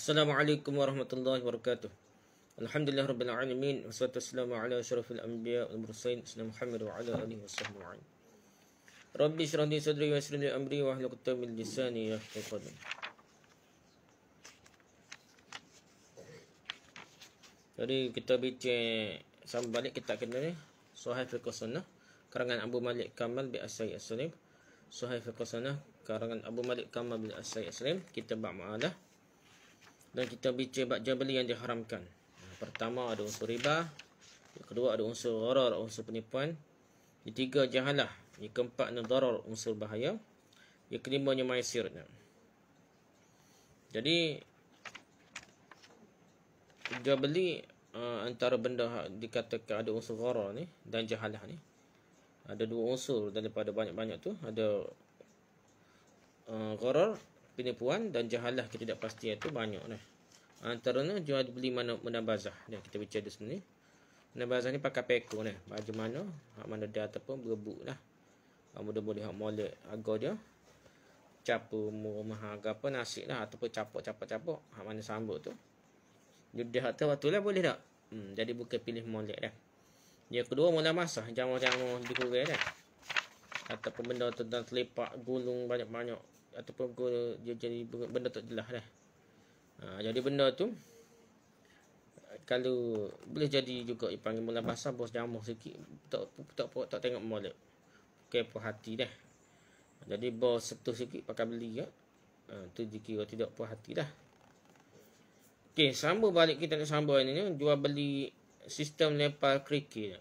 Assalamualaikum warahmatullahi wabarakatuh. Alhamdulillah rabbil alamin wassalatu wassalamu ala asyrafil anbiya wal mursalin sayyidina Muhammad wa ala alihi wasahbihi ajma'in. Rabbi shrah li sadri yassir li amri wa hlul 'uqdatam min lisani yafqahu qawli. Jadi kita baca. sambil balik kita kena ni Suhaif al-Qasanah karangan Abu Malik Kamal bin Asy'ib As-Salim. Suhaif al-Qasanah karangan Abu Malik Kamal bin Asy'ib as Kita bab ma'alah. Dan kita bincang bab jual beli yang diharamkan. Pertama ada unsur riba, yang kedua ada unsur gharar unsur penipuan, yang ketiga jahalah, yang keempat nadarar unsur bahaya, yang kelima nyamaisirnya. Jadi jual beli uh, antara benda ha- dikatakan ada unsur gharar ni dan jahalah ni. Ada dua unsur daripada banyak-banyak tu, ada uh, eh, gharar penipuan dan jahalah kita tidak pasti itu banyak lah. Antaranya jual beli mana menambazah. Ni kita baca di sini. Menambazah ni pakai peko ni. Baju mana, hak mana dia ataupun berebut lah. Mudah boleh hak molek agar dia. Capa murah mahal ke apa nasi lah. Ataupun capok capuk, capuk, Hak mana sambut tu. Dia hak tu, waktu lah boleh tak? Hmm, jadi bukan pilih molek dah. Yang kedua mula masak. Jamu-jamu dikurai dah. Ataupun benda tu dah terlepak gulung banyak-banyak. Ataupun gulung, dia jadi benda tak jelas lah. Ha, jadi benda tu kalau boleh jadi juga dipanggil mula basah bos jamah sikit tak tak tak, tak tengok molek. Okey puas hati dah. Jadi bos setuh sikit pakai beli ke. Ya. Ha, tu dikira tidak puas hati dah. Okey, sama balik kita nak sambung ini ya. jual beli sistem lepas kerikil.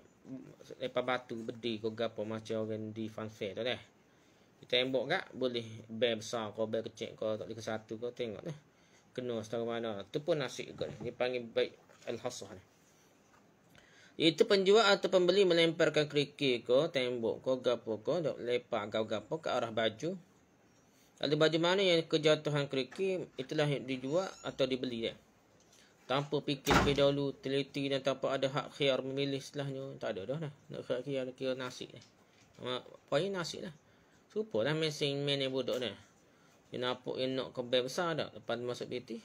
Lepas batu bedi kau gapo macam orang di fanfare tu dah. Kita tembok gak boleh bear besar, kau bear kecil, kau tak boleh satu kau tengok dah. Ya kena setara mana. Itu pun nasib juga. Ini panggil baik al-hasah ni. Itu penjual atau pembeli melemparkan kerikil ke tembok ke gapo ke lepak gau gapo ke arah baju. Lalu baju mana yang kejatuhan kerikil itulah yang dijual atau dibeli ya. Tanpa fikir lebih dahulu teliti dan tanpa ada hak khiar memilih setelahnya. Tak ada dah lah. Nak khiar kira nasi ni. Poin nasi lah. Supalah mesin main yang bodoh ni. Dia nampak dia nak kebel besar tak Lepas masuk peti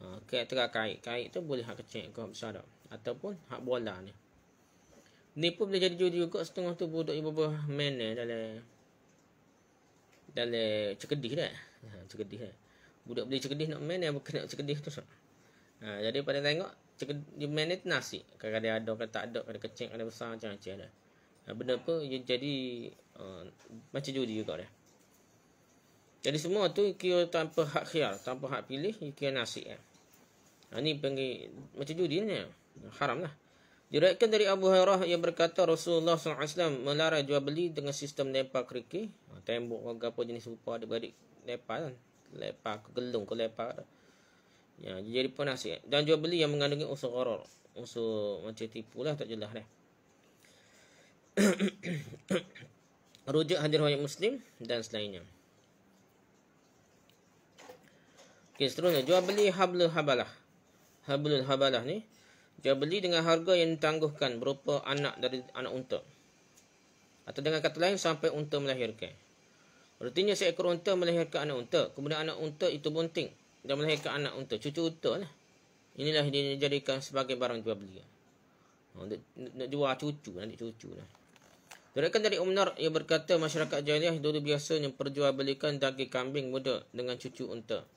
ha, Karakter kait-kait tu boleh hak kecil ke besar tak Ataupun hak bola ni Ni pun boleh jadi judi juga Setengah tu budak yang berapa main ni Dalam Dalam cekedih tak ha, Cekedih tak Budak boleh cekedih nak main ni Bukan nak cekedih tu so. ha, Jadi pada tengok Cekedih main ni nasi Kadang-kadang ada Kadang tak ada Kadang kecil Kadang besar Macam-macam ada ha, Benda apa Jadi uh, Macam judi juga dah jadi semua tu kira tanpa hak khiar, tanpa hak pilih, kira nasik. Eh. Ha, ni panggil macam judi ni. Eh. Haram lah. Diriakan dari Abu Hurairah yang berkata Rasulullah SAW melarang jual beli dengan sistem lepak kerikir. Ha, tembok ke apa jenis rupa ada beradik lepak kan. Lepak ke gelung ke lepak Ya, jadi pun nasik. Eh. Dan jual beli yang mengandungi usul gharar. Usul macam tipu lah tak jelas ni. Rujuk hadir wajib muslim dan selainnya. Okey, seterusnya jual beli hablul habalah. Hablul habalah ni jual beli dengan harga yang ditangguhkan berupa anak dari anak unta. Atau dengan kata lain sampai unta melahirkan. Rutinnya seekor unta melahirkan anak unta, kemudian anak unta itu bunting dan melahirkan anak unta, cucu unta lah. Inilah dijadikan sebagai barang jual beli. Untuk, oh, nak jual cucu nanti cucu lah. Terdekat dari Umnar yang berkata masyarakat jahiliah dulu biasanya perjual belikan daging kambing muda dengan cucu unta.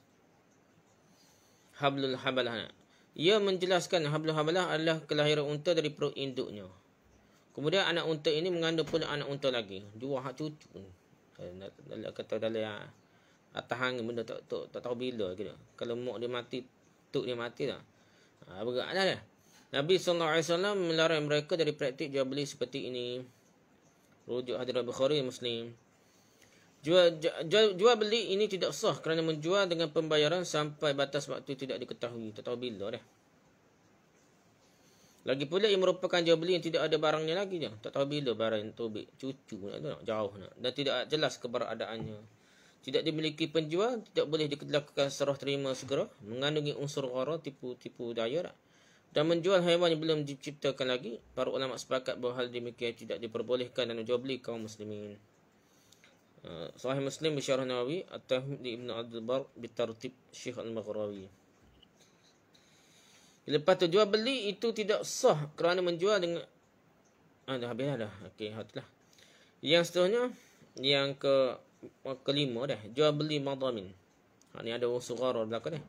Hablul Hablah. Ia menjelaskan Hablul Hablah adalah kelahiran unta dari perut induknya. Kemudian anak unta ini mengandung pula anak unta lagi. Dua hak cucu. Dalam eh, kata dalam atas hangin benda tak, tak, tak tahu bila. Gitu. Kalau mak dia mati, tuk dia mati lah. Ha, Bagaimana dia? Nabi SAW melarang mereka dari praktik jual beli seperti ini. Rujuk hadirat Bukhari Muslim. Jual, jual, jual beli ini tidak sah kerana menjual dengan pembayaran sampai batas waktu tidak diketahui. Tak tahu bila dah. Eh? Lagi pula ia merupakan jual beli yang tidak ada barangnya lagi je. Tak tahu bila barang itu ambil. Cucu nak tu nak. Jauh nak. Dan tidak jelas keberadaannya. Tidak dimiliki penjual. Tidak boleh dilakukan serah terima segera. Mengandungi unsur gara tipu-tipu daya tak? Dan menjual haiwan yang belum diciptakan lagi. Para ulama sepakat bahawa hal demikian tidak diperbolehkan dan jual beli kaum muslimin. Eh, Sahih Muslim Syarah Nawawi At-Tahmid Ibn ad Bar Bitartib Syekh Al-Maghrawi Lepas tu jual beli itu tidak sah kerana menjual dengan ah, dah habis dah. Okey, hatlah. Yang seterusnya yang ke kelima dah, jual beli madamin. Ha ni ada orang sugar belakang ni.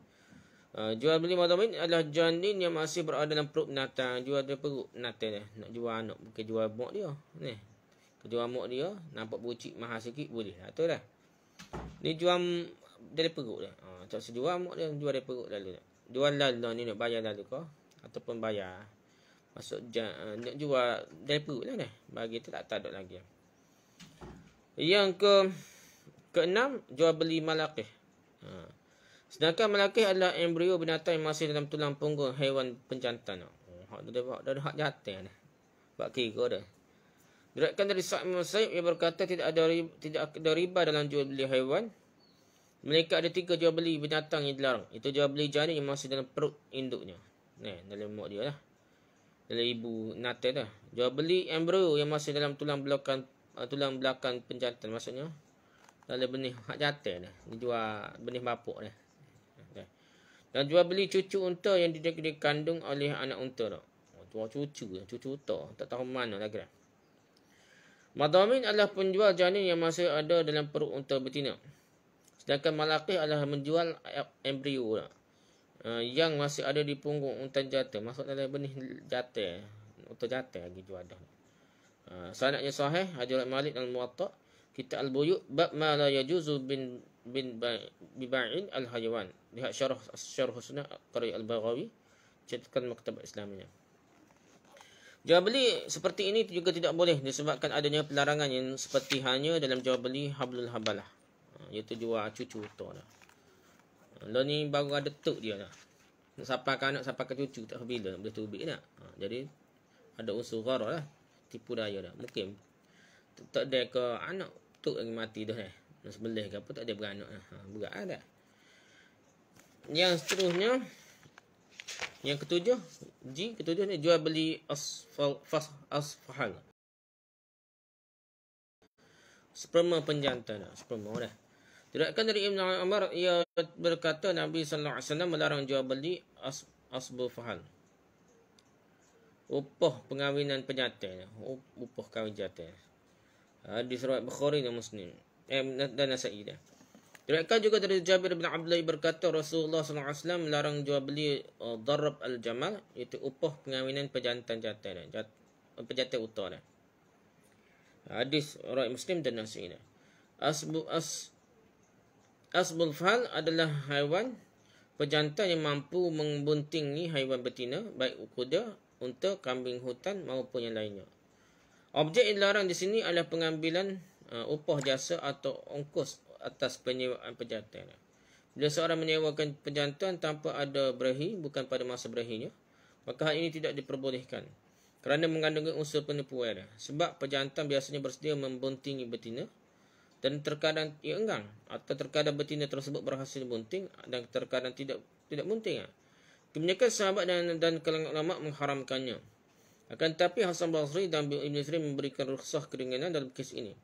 Uh, jual beli madamin adalah jandin yang masih berada dalam perut binatang, jual dia perut binatang dia. Nak jual anak bukan jual mak dia. Ni, Jual Perjuamuk dia Nampak bucik mahal sikit Boleh lah Itulah Ni jual Dari perut lah. ha, Macam sejuamuk dia Jual dari perut lalu dia. Jual lalu lah ni nak bayar lalu kau Ataupun bayar Masuk eh, Nak jual Dari perut lah ni Bagi tu tak tak lagi Yang ke Keenam Jual beli malakih ha. Sedangkan malakih adalah embrio binatang yang masih dalam tulang punggung Haiwan penjantan. Oh, dia buat dah hak jantan ni. Buat kira dah. Diriwayatkan dari Sa'id bin Sa'id yang berkata tidak ada riba, tidak ada riba dalam jual beli haiwan. Mereka ada tiga jual beli binatang yang dilarang. Itu jual beli janin yang masih dalam perut induknya. Nah, dalam mak dia lah. Dalam ibu natal lah. Jual beli embryo yang masih dalam tulang belakang uh, tulang belakang penjantan maksudnya. Dalam benih hak jantan lah. jual benih bapuk lah. Dan jual beli cucu unta yang dikandung oleh anak unta lah. Oh, cucu, cucu unta. Tak tahu mana lagi lah kira. Madamin adalah penjual janin yang masih ada dalam perut unta betina. Sedangkan malakih adalah menjual embrio lah. Uh, yang masih ada di punggung unta jata. Maksudnya adalah benih jata. Unta jata lagi jual dah. Uh, ah, sanaknya sahih. Hajarat Malik al-Muatta. Kita al-Buyuk. Bab ma la yajuzu bin bin bibain al-hayawan. Lihat syarah syarah sunnah karya al-Baghawi. Cetakan maktabat Islamnya. Jual beli seperti ini juga tidak boleh disebabkan adanya pelarangan yang seperti hanya dalam jual beli hablul habalah. Ha, iaitu jual cucu tu lah. Lo ni baru ada tuk dia lah. Nak sapakan anak, sapakan cucu tak bila boleh tubik tak. Ha, jadi ada unsur gharah lah. Tipu daya lah. Mungkin tak ada ke anak tuk lagi mati dah eh. Sebelah ke apa tak ada beranak lah. Ha, berat lah tak. Yang seterusnya. Yang ketujuh, G ketujuh ni jual beli asfahan. Sperma penjantan. Ah, sperma dah. Diriakkan dari Ibn Umar, ia berkata Nabi SAW melarang jual beli as asfahan. Upah pengawinan penjantan. Upah kawin jantan. Hadis ah, Rabat Bukhari dan Muslim. Eh, dan Nasa'i dah. Diriwayatkan juga dari Jabir bin Abdullah berkata Rasulullah SAW alaihi wasallam larang jual beli uh, darab al-jamal iaitu upah pengawinan pejantan jantan jat, pejantan utara. Ni. Hadis orang Muslim dan Nasai. Asbu as Asbul fal adalah haiwan pejantan yang mampu membuntingi haiwan betina baik kuda, unta, kambing hutan maupun yang lainnya. Objek yang dilarang di sini adalah pengambilan uh, upah jasa atau ongkos atas penyewaan pejantan. Bila seorang menyewakan pejantan tanpa ada berahi, bukan pada masa berahinya, maka hal ini tidak diperbolehkan kerana mengandungi unsur penipuan. Sebab pejantan biasanya bersedia membuntingi betina dan terkadang ia enggan atau terkadang betina tersebut berhasil bunting dan terkadang tidak tidak bunting. Kebanyakan sahabat dan, dan kalangan ulama mengharamkannya. Akan tetapi Hasan Basri dan Ibn Sri memberikan rukhsah keringanan dalam kes ini.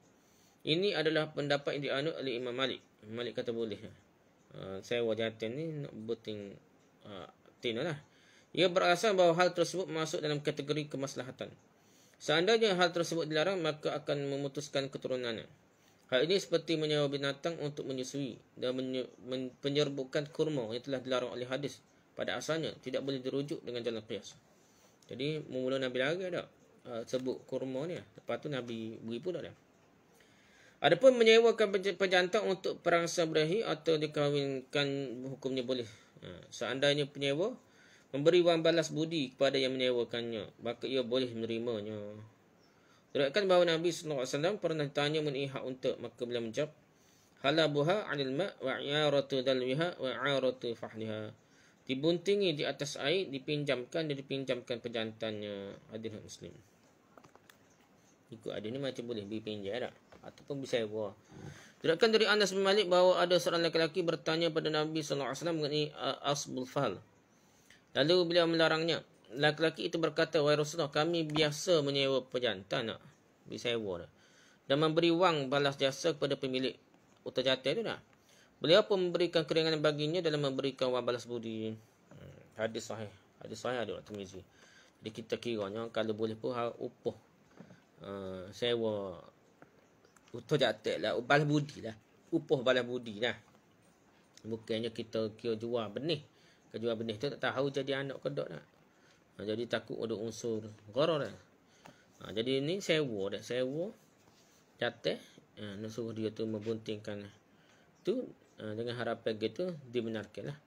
Ini adalah pendapat yang dianut oleh Imam Malik. Malik kata boleh. Uh, saya wajah tin ni nak buting uh, ha, tin lah. Ia berasal bahawa hal tersebut masuk dalam kategori kemaslahatan. Seandainya hal tersebut dilarang, maka akan memutuskan keturunannya. Hal ini seperti menyewa binatang untuk menyusui dan penyerbukan kurma yang telah dilarang oleh hadis. Pada asalnya, tidak boleh dirujuk dengan jalan kias. Jadi, memulai Nabi lagi ada Uh, ha, sebut kurma ni. Lah. Lepas tu Nabi beri pun ada. Adapun menyewakan pejantan untuk perang sabrahi atau dikahwinkan hukumnya boleh. Ha, seandainya penyewa memberi wang balas budi kepada yang menyewakannya, maka ia boleh menerimanya. Terdapatkan bahawa Nabi SAW pernah tanya mengenai hak untuk, maka beliau menjawab, Halabuha anil ma' wa'iyaratu dalwiha wa'iyaratu fahliha. Dibuntingi di atas air, dipinjamkan dan dipinjamkan pejantannya. Hadirat Muslim. Ikut adil ni macam boleh dipinjam tak? ataupun bisewa. Diriwayatkan dari Anas bin Malik bahawa ada seorang lelaki bertanya pada Nabi sallallahu alaihi wasallam mengenai uh, asbul fal. Lalu beliau melarangnya. Lelaki itu berkata, "Wahai Rasulullah, kami biasa menyewa pejantan nak bisewa dah. dan memberi wang balas jasa kepada pemilik uta jantan itu nak. Beliau pun memberikan keringanan baginya dalam memberikan wang balas budi." Hmm, hadis sahih. Hadis sahih ada dalam waktu Jadi kita kiranya kalau boleh pun upah uh, sewa Utuh jatik lah. Balas budi lah. Upoh balas budi lah. Bukannya kita kira jual benih. Kira jual benih tu tak tahu jadi anak kedok tak. Ha, jadi takut ada unsur gara lah. Ha, jadi ni sewa dah. Sewa jatik. Ha, nak suruh dia tu membuntingkan. Tu ha, dengan harapan gitu dibenarkan lah.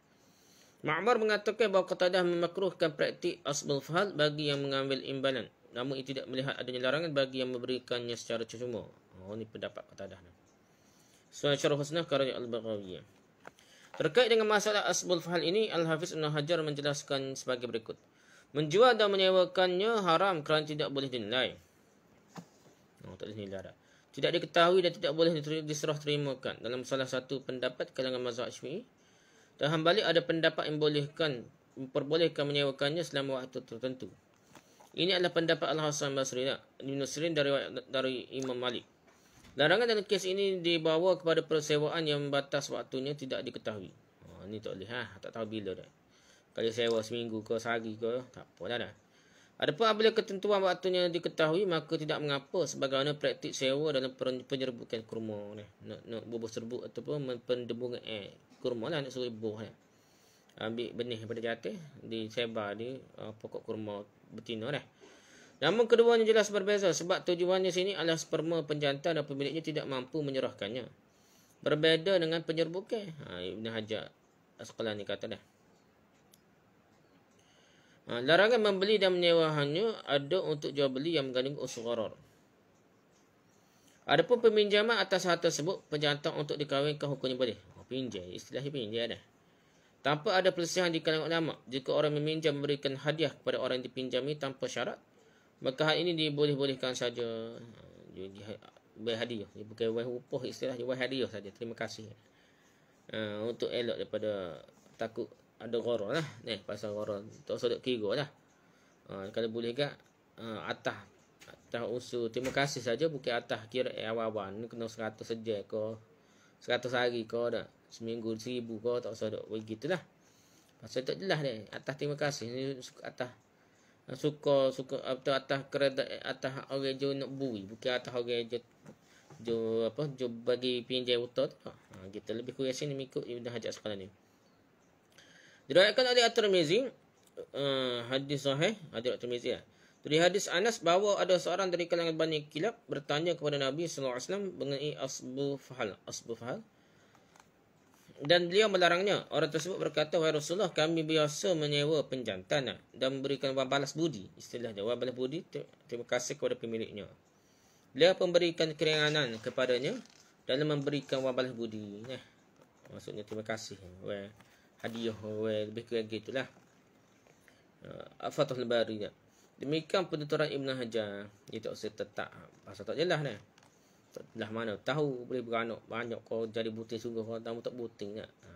Ma'mar mengatakan bahawa Qatadah memakruhkan praktik asbul fahal bagi yang mengambil imbalan. Namun ia tidak melihat adanya larangan bagi yang memberikannya secara cuma. Oh, ini pendapat Qatadah ni. So, syarah husnah karya Al-Baghawiyah. Terkait dengan masalah asbul fahal ini, Al-Hafiz Ibn Hajar menjelaskan sebagai berikut. Menjual dan menyewakannya haram kerana tidak boleh dinilai. Oh, tak dinilai dah. Tidak diketahui dan tidak boleh diserah terimakan dalam salah satu pendapat kalangan mazhab Syafi'i. Dan balik ada pendapat yang bolehkan memperbolehkan menyewakannya selama waktu tertentu. Ini adalah pendapat Al-Hasan Basri Ibn Sirin dari, dari Imam Malik. Larangan dalam kes ini dibawa kepada persewaan yang batas waktunya tidak diketahui. Ha, oh, ini tak boleh. Ha? Tak tahu bila dah. Kalau sewa seminggu ke sehari ke, tak apa dah dah. Adapun apabila ketentuan waktunya diketahui, maka tidak mengapa sebagaimana praktik sewa dalam penyerbukan kurma. Ni. Nak, nak bubuh serbuk ataupun pendebung eh, kurma lah nak suruh buah. Ni. Eh. Ambil benih daripada jatuh, disebar di uh, pokok kurma betina. Ni. Namun keduanya jelas berbeza sebab tujuannya sini adalah sperma penjantan dan pemiliknya tidak mampu menyerahkannya. Berbeza dengan penyerbukan. Ha, Ibn Hajar Asqalani kata dah. Ha, larangan membeli dan menyewa hanya ada untuk jual beli yang mengandung usgharar. Adapun peminjaman atas hal tersebut, penjantan untuk dikawinkan hukumnya boleh. Oh, pinjai, istilahnya pinjai dah. Tanpa ada perselisihan di kalangan ulama, jika orang meminjam memberikan hadiah kepada orang yang dipinjami tanpa syarat, Maka hal ini diboleh-bolehkan saja. Bayar hadiah. Dia bukan wai upah istilah je. Wai hadiah saja. Terima kasih. Uh, untuk elok daripada takut ada gharar lah. Eh, pasal gharar. Tak usah tak kira lah. Uh, kalau boleh kat uh, atas. Atas usul. Terima kasih saja. Bukan atas kira eh, awal-awal. Ini kena seratus sejak ke. Seratus hari ke. Dah. Seminggu seribu ke. Tak usah tak begitulah. Pasal tak jelas ni. Atas terima kasih. Ini atas suka suka atau atas kereta atas orang jo nak bui bukan atas orang jo jo apa jo bagi pinjai utot ha, ah, ah, kita lebih kurang sini mengikut ibnu hajar sekolah ni diriwayatkan oleh at-tirmizi uh, eh, hadis sahih hadis ah, at-tirmizi ya. Eh. dari hadis Anas bahawa ada seorang dari kalangan Bani Kilab bertanya kepada Nabi sallallahu alaihi wasallam mengenai asbu fahal asbu fahal dan beliau melarangnya. Orang tersebut berkata, Wahai Rasulullah, kami biasa menyewa penjantan dan memberikan wang balas budi. Istilahnya, wang balas budi, terima kasih kepada pemiliknya. Beliau memberikan keringanan kepadanya dalam memberikan wang balas budi. Nah, maksudnya, terima kasih. Wah, hadiah, wah, lebih kurang gitulah. Uh, Al-Fatuh Lebarinya. Demikian penuturan Ibn Hajar. Itu saya tetap. Pasal tak jelas, nah. Tak dah mana tahu boleh beranak banyak kau jadi buting sungguh kau tahu tak buting ya. Ha.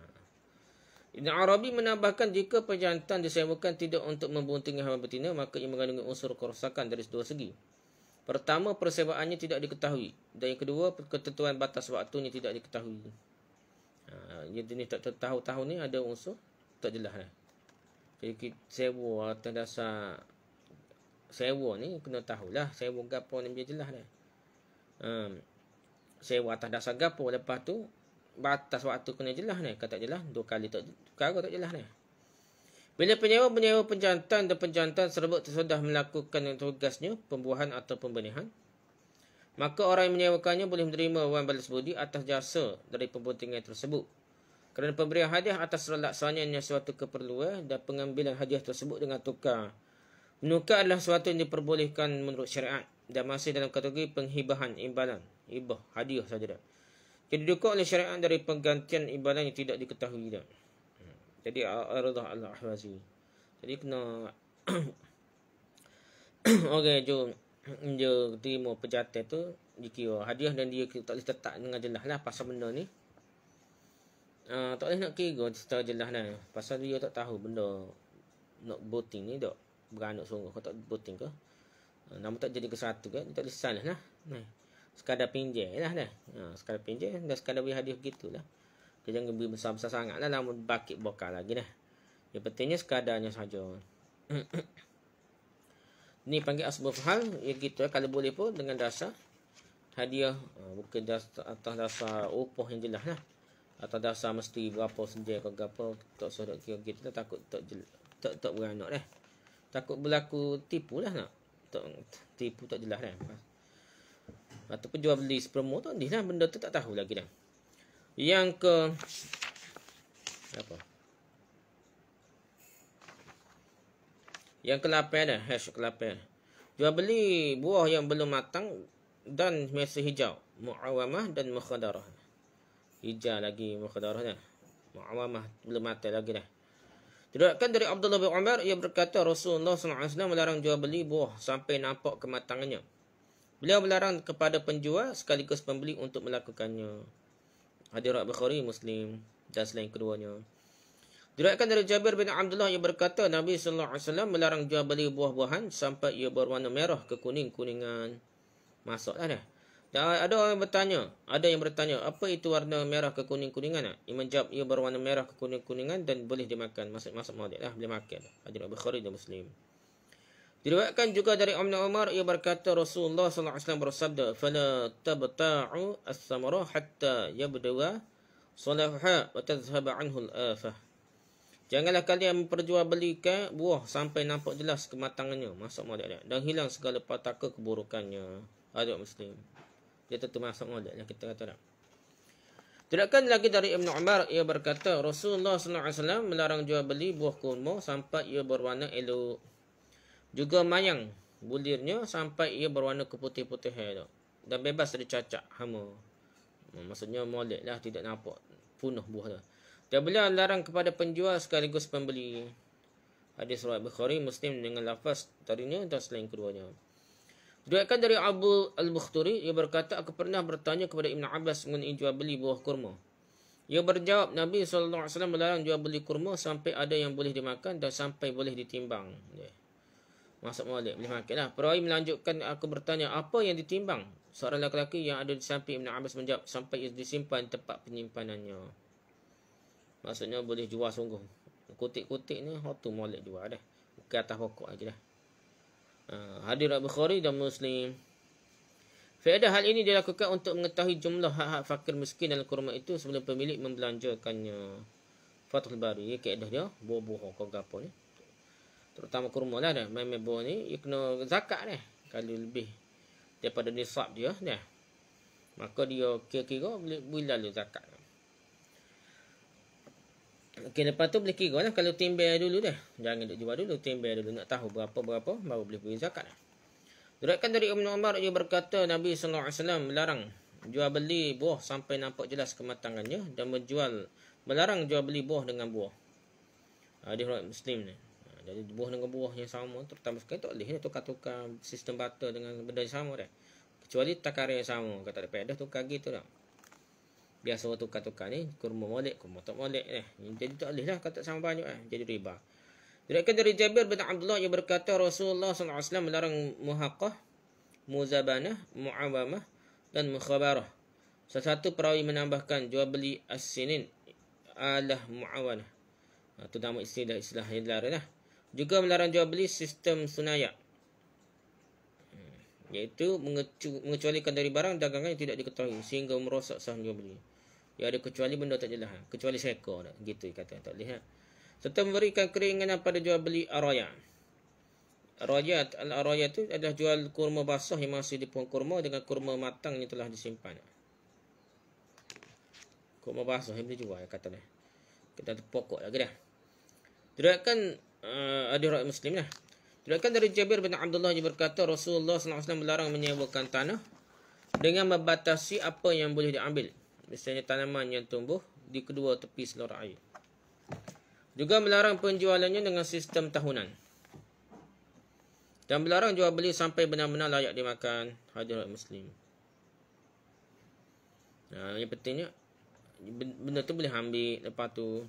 Ibn Arabi menambahkan jika pejantan disewakan tidak untuk membuntingi hewan betina maka ia mengandungi unsur kerosakan dari dua segi. Pertama, persewaannya tidak diketahui. Dan yang kedua, ketentuan batas waktunya tidak diketahui. Ha, yang jenis tak tahu-tahu ni ada unsur tak jelas. Lah. Jadi kita sewa atas dasar sewa ni kena tahulah. Sewa gapa ni dia jelas. Lah um, sewa atas dasar gapo lepas tu batas waktu kena jelas ni kata jelas dua kali tak perkara tak jelas ni bila penyewa menyewa penjantan dan penjantan serbuk tersedah melakukan tugasnya pembuahan atau pembenihan maka orang yang menyewakannya boleh menerima wang balas budi atas jasa dari pembuntingan tersebut kerana pemberian hadiah atas relaksananya suatu keperluan dan pengambilan hadiah tersebut dengan tukar menukar adalah suatu yang diperbolehkan menurut syariat dan masih dalam kategori penghibahan imbalan. Ibah, hadiah saja dah. Jadi dukung oleh syariat dari penggantian imbalan yang tidak diketahui dah. Jadi aradah Allah Ahwazi. Jadi kena Okey, jom Dia terima pejata tu Dikira hadiah dan dia tak boleh tetap dengan jelas lah Pasal benda ni uh, Tak boleh nak kira secara jelas lah Pasal dia tak tahu benda Nak voting ni tak Beranak sungguh Kau tak voting ke Ah, namun tak jadi ke satu kan. Tak ada salah lah. Nah. Sekadar pinjai lah dah. Ha, sekadar pinjai dan sekadar beri hadiah begitu lah. Dia jangan beri besar-besar sangat lah. Namun bakit bokal lagi dah. Yang pentingnya sekadarnya sahaja. Ni panggil asbab hal. Ya gitu lah. Kalau boleh pun dengan dasar. Hadiah. Ha, bukan dasar, atas dasar upah yang jelas lah. Atau dasar mesti berapa senja ke apa. Tak sodok kira gitu lah. Takut tak jelas. Tak, tak beranak dah. Takut berlaku tipu lah nak tipu tak jelas kan. Ataupun jual beli sepromo tu ni lah benda tu tak tahu lagi dah. Yang ke apa? Yang kelapa dah, hash kelapa. Jual beli buah yang belum matang dan masih hijau, muawamah dan mukhadarah. Hijau lagi mukhadarah dah. Muawamah belum matang lagi dah. Diriwayatkan dari Abdullah bin Umar, ia berkata Rasulullah SAW melarang jual beli buah sampai nampak kematangannya. Beliau melarang kepada penjual sekaligus pembeli untuk melakukannya. Hadirat Bukhari Muslim dan selain keduanya. Diriwayatkan dari Jabir bin Abdullah ia berkata Nabi SAW melarang jual beli buah-buahan sampai ia berwarna merah ke kuning-kuningan. Masuklah dah. Dan ada orang bertanya, ada yang bertanya, apa itu warna merah ke kuning kuningan Ah? Imam jawab, ia berwarna merah ke kuning kuningan dan boleh dimakan. masuk masak maudit lah, boleh makan. Hadir Bukhari dan Muslim. Diriwayatkan juga dari Umna Umar, ia berkata Rasulullah SAW bersabda, فَلَا تَبْتَعُ السَّمَرَ حَتَّى يَبْدَوَا صَلَحَا وَتَذْهَبَ عَنْهُ الْآفَةِ Janganlah kalian memperjualbelikan buah sampai nampak jelas kematangannya. Masuk malik dan hilang segala pataka keburukannya. Adik Muslim. Dia tentu masuk mazhab yang kita kata tak. Tidakkan lagi dari Ibn Umar, ia berkata, Rasulullah SAW melarang jual beli buah kurma sampai ia berwarna elok. Juga mayang bulirnya sampai ia berwarna keputih-putih elok. Dan bebas dari cacat hama. Hmm, maksudnya molek lah, tidak nampak. Punuh buah dia. Dia beliau larang kepada penjual sekaligus pembeli. Hadis Rakyat Bukhari, Muslim dengan lafaz darinya dan selain keduanya. Diriwayatkan dari Abu Al-Bukhturi, ia berkata, aku pernah bertanya kepada Ibn Abbas mengenai jual beli buah kurma. Ia berjawab, Nabi SAW melarang jual beli kurma sampai ada yang boleh dimakan dan sampai boleh ditimbang. Ya. Masuk balik, boleh makan lah. Perawai melanjutkan, aku bertanya, apa yang ditimbang? Seorang lelaki yang ada di samping Ibn Abbas menjawab, sampai ia disimpan tempat penyimpanannya. Maksudnya boleh jual sungguh. Kutik-kutik ni, hotu malik jual dah. Bukan atas pokok lagi dah. Eh, hadirat Bukhari dan Muslim. Faedah hal ini dilakukan untuk mengetahui jumlah hak-hak fakir miskin dalam kurma itu sebelum pemilik membelanjakannya. Fathul Bari, ya, kaedah dia, buah boh, kau gapa ni. Terutama kurma lah dah, main-main buah ni, ia ya, kena zakat ni. Kalau lebih daripada nisab dia, ni. Maka dia kira-kira boleh lalu zakat ni. Okey, lepas tu boleh kira lah. Kalau timbel dulu dah. Jangan duduk jual dulu. Timbel dulu. Nak tahu berapa-berapa. Baru boleh beri zakat lah. Duratkan dari Ibn Umar. Dia berkata Nabi SAW melarang jual beli buah sampai nampak jelas kematangannya. Dan menjual melarang jual beli buah dengan buah. Hadis ah, orang Muslim ni. Ah, jadi buah dengan buah yang sama terutama sekali tak boleh tukar-tukar sistem butter dengan benda yang sama dah. Kecuali takaran yang sama kata ada pedah tukar gitu dah biasa orang tukar-tukar ni kurma molek kurma tak molek eh. jadi tak boleh lah kata sama banyak eh. jadi riba Direkkan dari Jabir bin Abdullah yang berkata Rasulullah SAW melarang muhaqqah, muzabanah, mu'awamah dan mukhabarah. Salah satu perawi menambahkan jual beli as-sinin alah mu'awanah. Itu ha, nama istilah istilah yang dilarang lah. Juga melarang jual beli sistem sunaya. Hmm, iaitu mengecualikan dari barang dagangan yang tidak diketahui sehingga merosak sahaja jual beli. Ya, ada kecuali benda tak jelas. Kecuali seekor. Gitu dia kata. Tak lihat. Serta memberikan keringanan pada jual beli araya. Araya, al-araya itu adalah jual kurma basah yang masih di pohon kurma dengan kurma matang yang telah disimpan. Kurma basah yang boleh jual, kata dia. Kita ada pokok lagi dah. Diriakan, uh, ada rakyat muslim lah. Diriakan dari Jabir bin Abdullah yang berkata, Rasulullah SAW melarang menyebabkan tanah dengan membatasi apa yang boleh diambil misalnya tanaman yang tumbuh di kedua tepi seluruh air. Juga melarang penjualannya dengan sistem tahunan. Dan melarang jual beli sampai benar-benar layak dimakan hadirat muslim. Nah, yang pentingnya benda tu boleh ambil lepas tu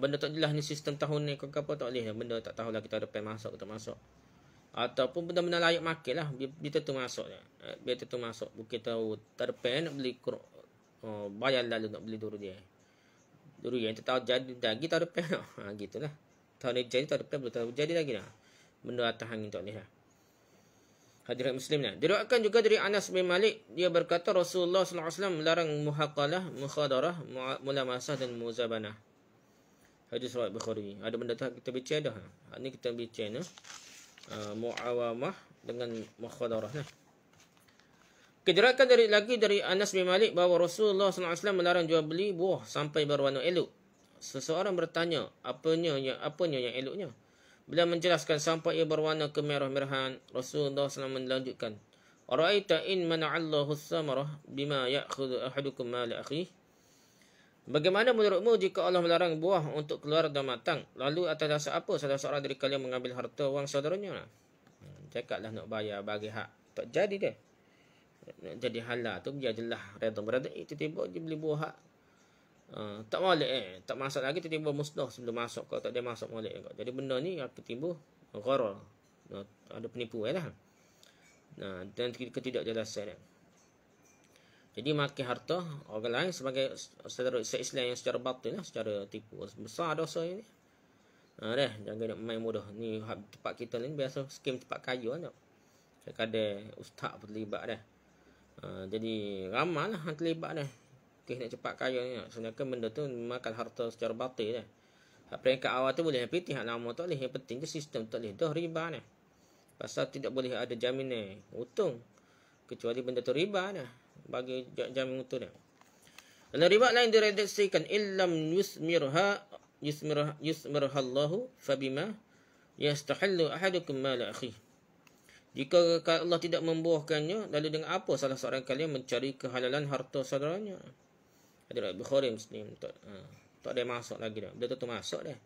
benda tak jelas ni sistem tahun ni kau kau tak boleh benda tak tahulah kita depan masuk atau masuk ataupun benda-benda layak makan lah bila tu masuk eh, bila tu masuk bukan tahu tak depan nak beli oh, bayar lalu nak beli durian. Durian tu tahu jadi lagi tahu depan. No? Ha, gitulah. Tahu ni jadi tahu depan belum tahu jadi lagi dah. No? Benda atas angin tu ni lah. Hadirat Muslim ni. Diruatkan juga dari Anas bin Malik. Dia berkata Rasulullah SAW melarang muhaqalah, mukhadarah, mulamasah dan muzabanah. Hadis Rawat Bukhari. Ada benda tak kita bincang dah. Ini ha, kita bincang ni. Uh, muawamah dengan mukhadarah lah. Kejerakan dari lagi dari Anas bin Malik bahawa Rasulullah SAW melarang jual beli buah sampai berwarna elok. Seseorang bertanya, apanya yang apanya yang eloknya? Bila menjelaskan sampai ia berwarna kemerah-merahan, Rasulullah SAW melanjutkan, "Ara'aita in mana'allahu samarah bima ya'khudhu ahadukum mal akhih?" Bagaimana menurutmu jika Allah melarang buah untuk keluar dan matang? Lalu atas dasar apa salah seorang dari kalian mengambil harta wang saudaranya? Hmm, cakaplah nak bayar bagi hak. Tak jadi dia jadi hala tu biar jelah redha berada eh tiba-tiba dia beli buah hak uh, tak boleh eh tak masuk lagi tiba-tiba musnah sebelum masuk kau tak dia masuk boleh kau jadi benda ni apa tiba gharar ha, ada penipu eh, lah nah ha, dan ketidakjelasan eh. jadi maki harta orang lain sebagai saudara Islam yang secara batil lah eh, secara tipu besar dosa ini Ha deh, jangan nak main mudah. Ni tempat kita ni biasa skim tempat kayu eh, kan. kadang ustaz terlibat dah. Ha, jadi ramalah yang terlibat ni. Okey nak cepat kaya ni. Sebenarnya benda tu makan harta secara batil ni. Hak peringkat awal tu boleh tapi tiap lama tak boleh. Yang penting ke sistem tak boleh. Dah riba ni. Pasal tidak boleh ada jaminan untung kecuali benda tu riba ni. Bagi jaminan untung ni. Dan riba lain diredaksikan illam yusmirha yusmirha yusmirha Allahu fabima yastahillu ahadukum mal akhihi jika Allah tidak membuahkannya, lalu dengan apa salah seorang kalian mencari kehalalan harta saudaranya? Hadirat Bukhari Muslim. Tak, uh, tak ada masuk lagi dah. Dia tu masuk dah.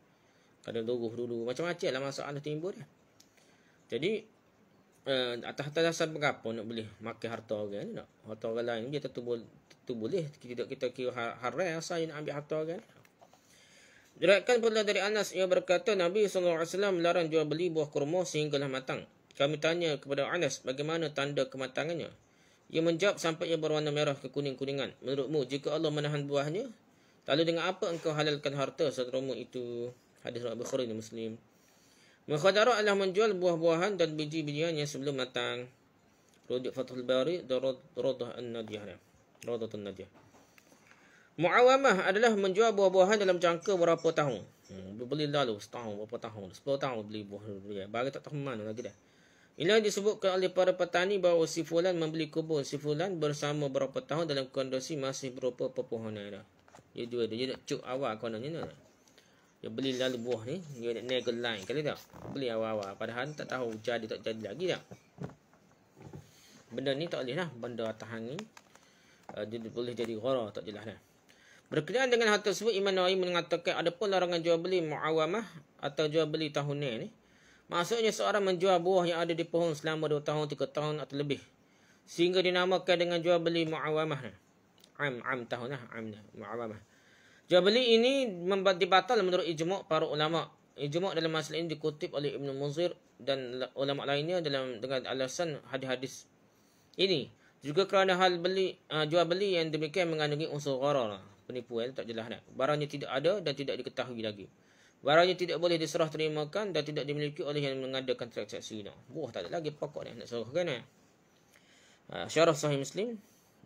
Kadang duruh dulu. Macam-macam lah masuk anda timbul dah. Jadi, uh, eh, atas atas dasar berapa nak boleh makan harta orang nak? Harta orang lain dia tentu, tentu boleh. Kita, kita kira haram yang saya nak ambil harta orang. Jeratkan pula dari Anas, ia berkata Nabi SAW larang jual beli buah kurma sehinggalah matang. Kami tanya kepada Anas bagaimana tanda kematangannya. Ia menjawab sampai ia berwarna merah ke kuning-kuningan. Menurutmu, jika Allah menahan buahnya, lalu dengan apa engkau halalkan harta saudaramu itu? Hadis Rabbi Khurin Muslim. Mekhadarah Allah menjual buah-buahan dan biji-bijian yang sebelum matang. Rujuk Fathul Bari dan Radah An-Nadiyah. Radah An-Nadiyah. Mu'awamah adalah menjual buah-buahan dalam jangka berapa tahun. Hmm, beli lalu setahun, berapa tahun, sepuluh tahun beli buah durian. Bagi tak tahu mana lagi dah. Inilah disebutkan oleh para petani bahawa si Fulan membeli kubur si Fulan bersama berapa tahun dalam kondisi masih berupa pepohonan dah. Dia dua dia nak cuk awal kononnya ni. Lah. Dia beli lalu buah ni, dia nak nego line kali tak? Beli awal-awal padahal tak tahu jadi tak jadi lagi tak. Benda ni tak boleh lah. Benda tahan ni. Uh, eh, dia boleh jadi gharar tak jelas lah. Berkenaan dengan hal tersebut, Imam Nawawi mengatakan ada pun larangan jual beli mu'awamah atau jual beli tahunan ni. Eh. Maksudnya seorang menjual buah yang ada di pohon selama dua tahun, tiga tahun atau lebih. Sehingga dinamakan dengan jual beli mu'awamah. Am, am tahun lah. Am, mu'awamah. Jual beli ini dibatal menurut ijmuk para ulama. Ijmuk dalam masalah ini dikutip oleh Ibn Munzir dan ulama lainnya dalam dengan alasan hadis-hadis ini. Juga kerana hal beli uh, jual beli yang demikian mengandungi unsur gharar. Penipu yang tak jelas. Barangnya tidak ada dan tidak diketahui lagi. Barangnya tidak boleh diserah terimakan dan tidak dimiliki oleh yang mengadakan transaksi ini. Wah, tak ada lagi pokok ni nak serahkan eh. Uh, syarah sahih Muslim.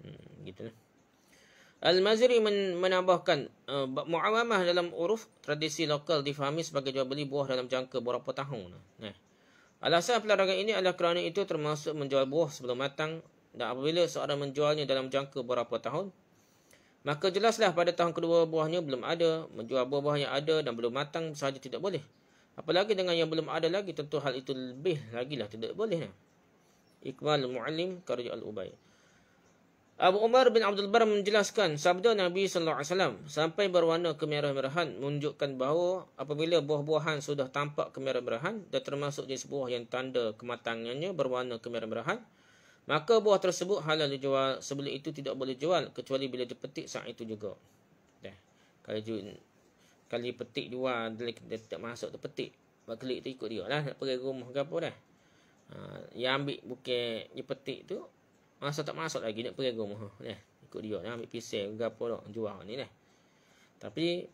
Hmm, gitu lah. Al-Maziri men- menambahkan uh, muawamah dalam uruf tradisi lokal difahami sebagai jual beli buah dalam jangka beberapa tahun. Eh. Alasan pelarangan ini adalah kerana itu termasuk menjual buah sebelum matang dan apabila seorang menjualnya dalam jangka beberapa tahun, Maka jelaslah pada tahun kedua buahnya belum ada, menjual buah-buah yang ada dan belum matang sahaja tidak boleh. Apalagi dengan yang belum ada lagi, tentu hal itu lebih lagi lah tidak boleh. Iqbal Mu'alim Karja Al-Ubay. Abu Umar bin Abdul Bar menjelaskan sabda Nabi Sallallahu Alaihi Wasallam sampai berwarna kemerah-merahan menunjukkan bahawa apabila buah-buahan sudah tampak kemerah-merahan dan termasuk jenis buah yang tanda kematangannya berwarna kemerah-merahan, Maka buah tersebut halal dijual. Sebelum itu tidak boleh jual. Kecuali bila dipetik saat itu juga. Dah. Kalau jual. Kali petik dua. Dia tak masuk tu petik. Buat klik tu ikut dia lah. Nak pergi rumah ke apa dah. Ha, yang ambil bukit. Dia petik tu. Masa tak masuk lagi. Nak pergi rumah. Dah. Ikut dia lah. Ambil pisau ke apa dah. Jual ni lah. Tapi.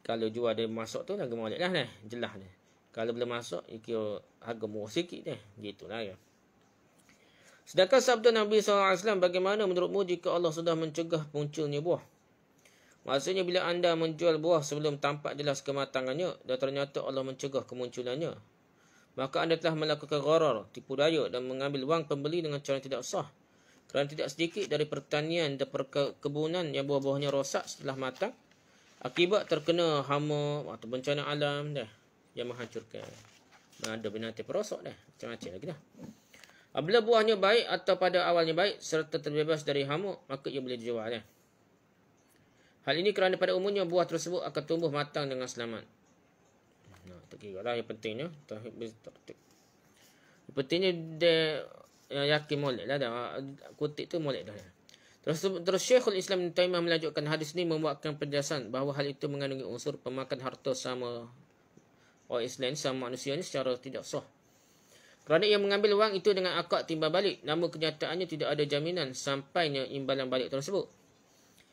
Kalau jual dia masuk tu. Lagi boleh lah dah. Jelah Kalau belum masuk. Ikut harga murah sikit dah. Gitu lah. Ya. Kan. Sedangkan sabda Nabi SAW, bagaimana menurutmu jika Allah sudah mencegah munculnya buah? Maksudnya bila anda menjual buah sebelum tampak jelas kematangannya dan ternyata Allah mencegah kemunculannya, maka anda telah melakukan gharar, tipu daya dan mengambil wang pembeli dengan cara tidak sah. Kerana tidak sedikit dari pertanian dan perkebunan yang buah-buahnya rosak setelah matang akibat terkena hama atau bencana alam dah yang menghancurkan. ada binatang perosok dah. Macam-macam lagi dah. Apabila buahnya baik atau pada awalnya baik serta terbebas dari hama, maka ia boleh dijualnya. Hal ini kerana pada umumnya buah tersebut akan tumbuh matang dengan selamat. Nah, tak kira lah yang pentingnya. Yang pentingnya dia ya, yakin molek lah. Kutik tu molek dah. Ya. Terus, terus Syekhul Islam Ibn Taymah melanjutkan hadis ini membuatkan penjelasan bahawa hal itu mengandungi unsur pemakan harta sama orang Islam sama manusianya secara tidak sah. Kerana ia mengambil wang itu dengan akad timbal balik, namun kenyataannya tidak ada jaminan sampainya imbalan balik tersebut.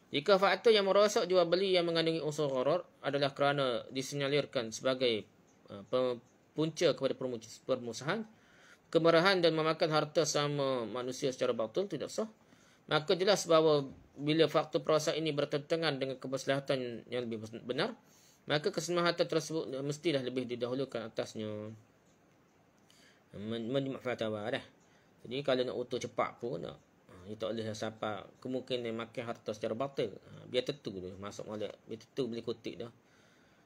Jika faktor yang merosak jual beli yang mengandungi unsur gharar adalah kerana disinyalirkan sebagai uh, punca kepada permusuhan, kemarahan dan memakan harta sama manusia secara batul tidak sah, maka jelas bahawa bila faktor perosak ini bertentangan dengan kemaslahatan yang lebih benar, maka kesemahatan tersebut mestilah lebih didahulukan atasnya menyimak fatwa dah. Jadi kalau nak utuh cepat pun nak ah, dia tak boleh siapa kemungkinan makan harta secara batil. Ah, biar tentu dia masuk molek, biar tentu boleh kutip dah.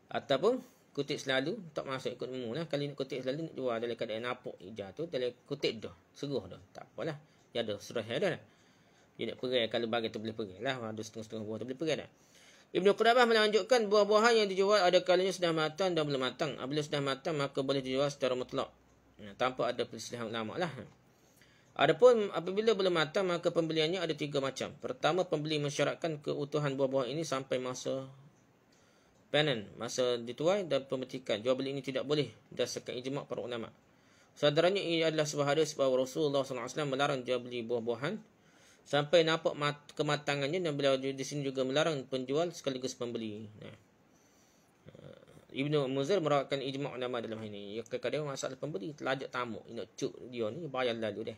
Ataupun kutik selalu tak masuk ikut mu lah. Kalau nak kutik selalu nak jual dalam keadaan napuk hijau tu dalam kutip dah. Serah dah. Tak apalah. Dia ada serah dah. dah. Dia nak perai kalau bagi tu boleh pergi lah. Ada setengah-setengah buah tu boleh pergi dah. Ibnu Qudamah menunjukkan buah-buahan yang dijual ada kalanya sudah matang dan belum matang. Apabila sudah matang maka boleh dijual secara mutlak. Ya, tanpa ada perselisihan ulama lah. Adapun apabila belum matang maka pembeliannya ada tiga macam. Pertama pembeli mensyaratkan keutuhan buah-buah ini sampai masa panen, masa dituai dan pemetikan. Jual beli ini tidak boleh berdasarkan ijma' para ulama. Sadarannya ini adalah sebuah hadis bahawa Rasulullah SAW melarang jual beli buah-buahan sampai nampak kematangannya dan beliau di sini juga melarang penjual sekaligus pembeli. Nah. Ya. Ibnu Muzir merawatkan ijma' ulama dalam ini. Ya kadang-kadang masalah pembeli telajak tamu, ini cuk dia ni bayar lalu deh.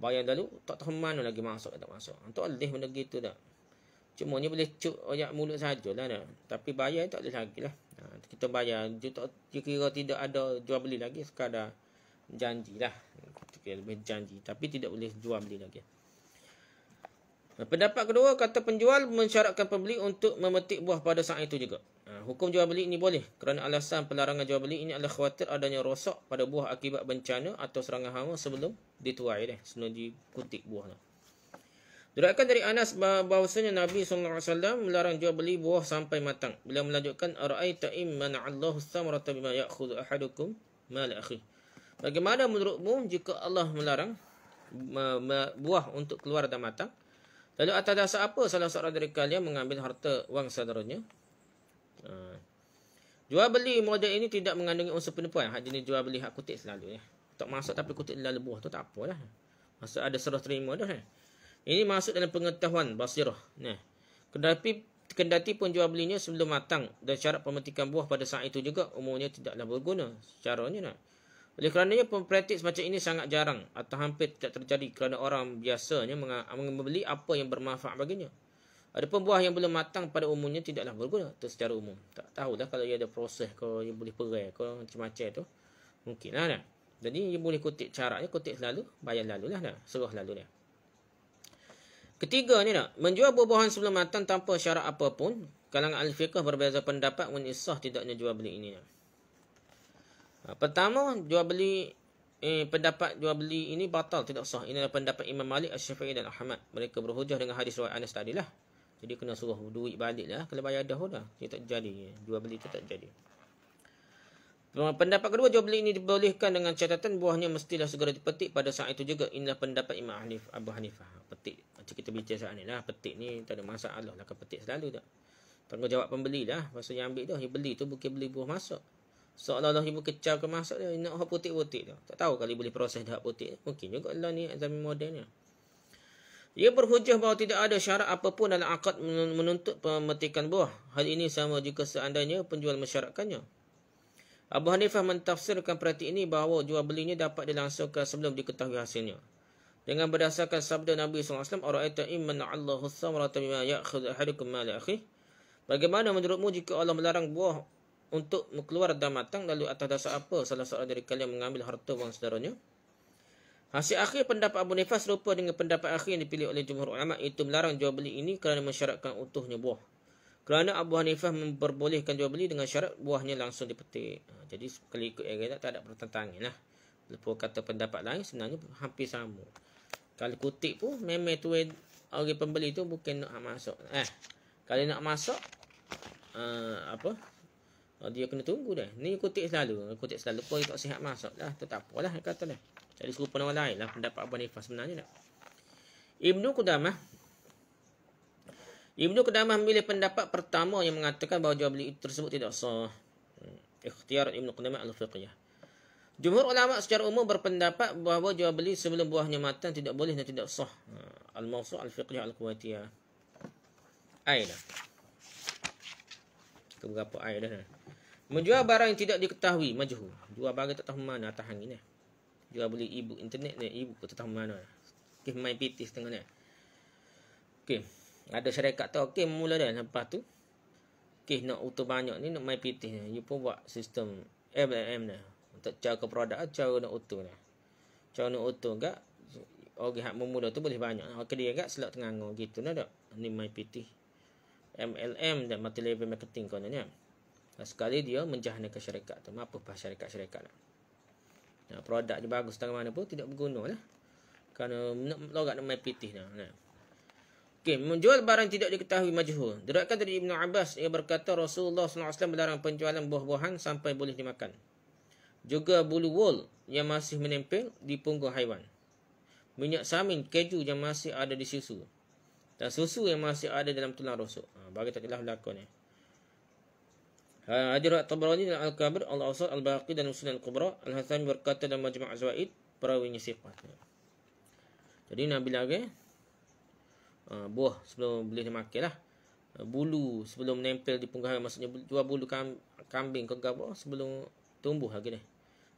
Bayar lalu tak tahu mana lagi masuk tak masuk. Antuk ha, alih benda gitu dah. Cuma ni boleh cuk ayat mulut sajalah dah. Tapi bayar tak boleh lagi lah. Ha, kita bayar dia tak dia kira tidak ada jual beli lagi sekadar janji lah. Kita lebih janji tapi tidak boleh jual beli lagi. Pendapat kedua kata penjual mensyaratkan pembeli untuk memetik buah pada saat itu juga hukum jual beli ini boleh kerana alasan pelarangan jual beli ini adalah khawatir adanya rosak pada buah akibat bencana atau serangan hama sebelum dituai dah, sebelum dikutik buahnya. Diriwayatkan dari Anas bahawasanya Nabi sallallahu alaihi wasallam melarang jual beli buah sampai matang. Beliau melanjutkan araita imman Allahu samarata bima ya'khudhu ahadukum mal akhi. Bagaimana menurutmu jika Allah melarang buah untuk keluar dan matang? Lalu atas dasar apa salah seorang dari kalian mengambil harta wang saudaranya? Ha. Jual beli model ini tidak mengandungi unsur penipuan. Hak jenis jual beli hak kutip selalu ya. Tak masuk tapi kutip lalu buah tu tak apalah. Masuk ada serah terima dah. Eh. Ini masuk dalam pengetahuan basirah. Nah. Ya. Kendati kendati pun jual belinya sebelum matang dan syarat pemetikan buah pada saat itu juga umumnya tidaklah berguna secaranya nak. Oleh kerana pempraktik semacam ini sangat jarang atau hampir tidak terjadi kerana orang biasanya membeli apa yang bermanfaat baginya. Ada buah yang belum matang pada umumnya tidaklah berguna tu secara umum. Tak tahu dah kalau ia ada proses ke ia boleh perai ke macam-macam tu. Mungkinlah nah. Kan? Jadi ia boleh kutip caranya kutip selalu, bayar lalu lah, nah, serah lalulah. Ketiga ni nak, menjual buah-buahan sebelum matang tanpa syarat apapun, kalangan ahli fiqh berbeza pendapat mengenai sah tidaknya jual beli ini. Ha, pertama, jual beli eh, pendapat jual beli ini batal tidak sah. Ini adalah pendapat Imam Malik, Asy-Syafi'i dan Ahmad. Mereka berhujah dengan hadis riwayat Anas tadi lah. Jadi kena suruh duit balik lah. Kena bayar dah dah. Dia tak jadi. Jual beli tu tak jadi. Pendapat kedua, jual beli ini dibolehkan dengan catatan buahnya mestilah segera dipetik pada saat itu juga. Inilah pendapat Imam Hanif, Abu Hanifah. Petik. Macam kita bincang saat ni lah. Petik ni tak ada masalah lah. Kan petik selalu tak. Tanggungjawab pembeli lah. Pasal yang ambil tu, yang beli tu bukan beli buah masuk. Seolah-olah ibu kecau ke masuk dia, nak hak putik-putik tu. Tak tahu kalau boleh proses dah hak putik. Mungkin juga lah ni zaman modelnya. ni. Ia berhujah bahawa tidak ada syarat apapun dalam akad menuntut pemetikan buah. Hal ini sama jika seandainya penjual mensyaratkannya. Abu Hanifah mentafsirkan perhati ini bahawa jual belinya dapat dilangsungkan sebelum diketahui hasilnya. Dengan berdasarkan sabda Nabi SAW, Ara'aita imman Allahu thamrata bima ya'khudhu ahadukum ma akhi? Bagaimana menurutmu jika Allah melarang buah untuk keluar dan matang lalu atas dasar apa salah seorang dari kalian mengambil harta wang saudaranya? Hasil akhir pendapat Abu Nifas serupa dengan pendapat akhir yang dipilih oleh jumhur ulama itu melarang jual beli ini kerana mensyaratkan utuhnya buah. Kerana Abu Hanifah memperbolehkan jual beli dengan syarat buahnya langsung dipetik. Ha, jadi kalau ikut yang lain tak ada pertentangan lah. Lepas kata pendapat lain sebenarnya hampir sama. Kalau kutik pun memang tu orang pembeli tu bukan nak masuk. Eh, kalau nak masuk uh, apa ha, dia kena tunggu dah. Ni kutik selalu. kutik selalu pun tak sihat masuk dah, tetap apalah kata dah. Tak ada serupa dengan orang lain lah Dapat Abu Hanifah sebenarnya tak Ibnu Qudamah Ibnu Qudamah memilih pendapat pertama yang mengatakan bahawa jawab itu tersebut tidak sah. Hmm. Ikhtiar Ibnu Qudamah al-Fiqhiyah. Jumhur ulama secara umum berpendapat bahawa jawab beli sebelum buahnya matang tidak boleh dan tidak sah. Hmm. Al-Mawsu al-Fiqhiyah al-Quwatiyah. Aina. Ke berapa air dah. Menjual barang yang tidak diketahui majhul. Jual barang tak tahu mana atas hanginnya. Eh? jual boleh ebook internet ni ebook kau tahu mana okey main pitis tengok ni eh. okey ada syarikat tu okey mula dah lepas tu okey nak utuh banyak ni nak main pitis ni you pun buat sistem MLM ni untuk cara produk ah, cara nak utuh ni cara nak utuh gak orang hak memula tu boleh banyak okey dia gak selok tengah ngau gitu nah dak ni main pitis MLM dan multi level marketing kononnya ah. sekali dia menjahnakan syarikat tu apa bahasa syarikat-syarikat nak Ya, produk ni bagus tak mana pun tidak berguna lah. Kerana logat nak main pitih lah. Nah. Kan. Okay, menjual barang tidak diketahui majhul. Diriwayatkan dari Ibnu Abbas ia berkata Rasulullah SAW melarang penjualan buah-buahan sampai boleh dimakan. Juga bulu wol yang masih menempel di punggung haiwan. Minyak samin keju yang masih ada di susu. Dan susu yang masih ada dalam tulang rosok. Ha, bagi tak jelas berlakon ni. Eh. Hadir At-Tabrani dan Al-Kabir, Al-Awsar, Al-Baqi dan Usul Al-Kubra, Al-Hasan berkata dalam Majma' Zawaid, perawinya siqah. Jadi Nabi lagi, uh, ha, buah sebelum boleh dimakil lah. ha, bulu sebelum menempel di punggah, maksudnya dua bulu kambing ke gabar sebelum tumbuh lagi ni.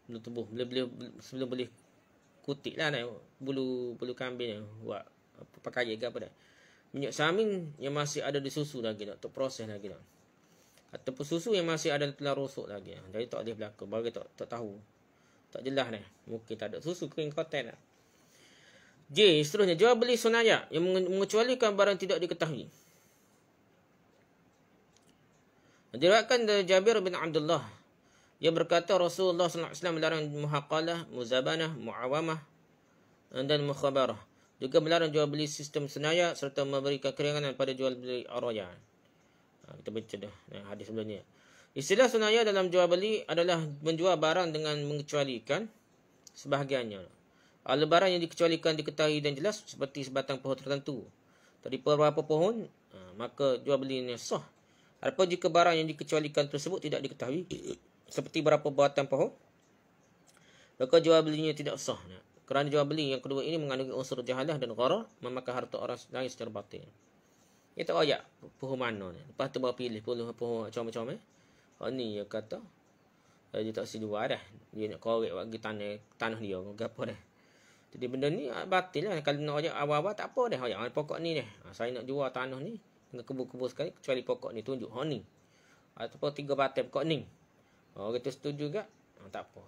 Sebelum tumbuh, boleh, boleh, sebelum boleh kutik lah ni, bulu, bulu kambing ni, buat apa, pakai ke apa dah. Minyak samin yang masih ada di susu lagi nak, untuk proses lagi nak ataupun susu yang masih ada telah rosok lagi ah, jadi tak boleh berlaku bagi tak tak tahu tak jelas ni mungkin tak ada susu kering koten lah. J seterusnya jual beli sunaya yang mengecualikan barang tidak diketahui Diriwayatkan dari Jabir bin Abdullah ia berkata Rasulullah SAW melarang muhaqalah, muzabanah, muawamah eh, dan mukhabarah. Juga melarang jual beli sistem senaya serta memberikan keringanan pada jual beli arayah. Ah, kita baca dah eh, hadis sebelumnya. Istilah sunaya dalam jual beli adalah menjual barang dengan mengecualikan sebahagiannya. Ada ah, barang yang dikecualikan diketahui dan jelas seperti sebatang pohon tertentu. Dari beberapa pohon, ah, maka jual belinya sah. Adapun jika barang yang dikecualikan tersebut tidak diketahui seperti berapa batang pohon, maka jual belinya tidak sah. Kerana jual beli yang kedua ini mengandungi unsur jahalah dan gharar memakan harta orang lain secara batin. Dia tak royak pohon mana ni. Lepas tu baru pilih pohon pohon macam-macam eh. Ha ni dia kata eh, dia tak sedua dah. Dia nak korek bagi tanah tanah dia ke apa dah. Jadi benda ni ah, batil lah. Kalau nak royak awal-awal tak apa dah. Royak ah, pokok ni dah. Ha, saya nak jual tanah ni dengan kebu-kebu sekali kecuali pokok ni tunjuk ha ni. Ataupun tiga batang pokok ni. Oh, kita setuju juga. Ha, tak apa.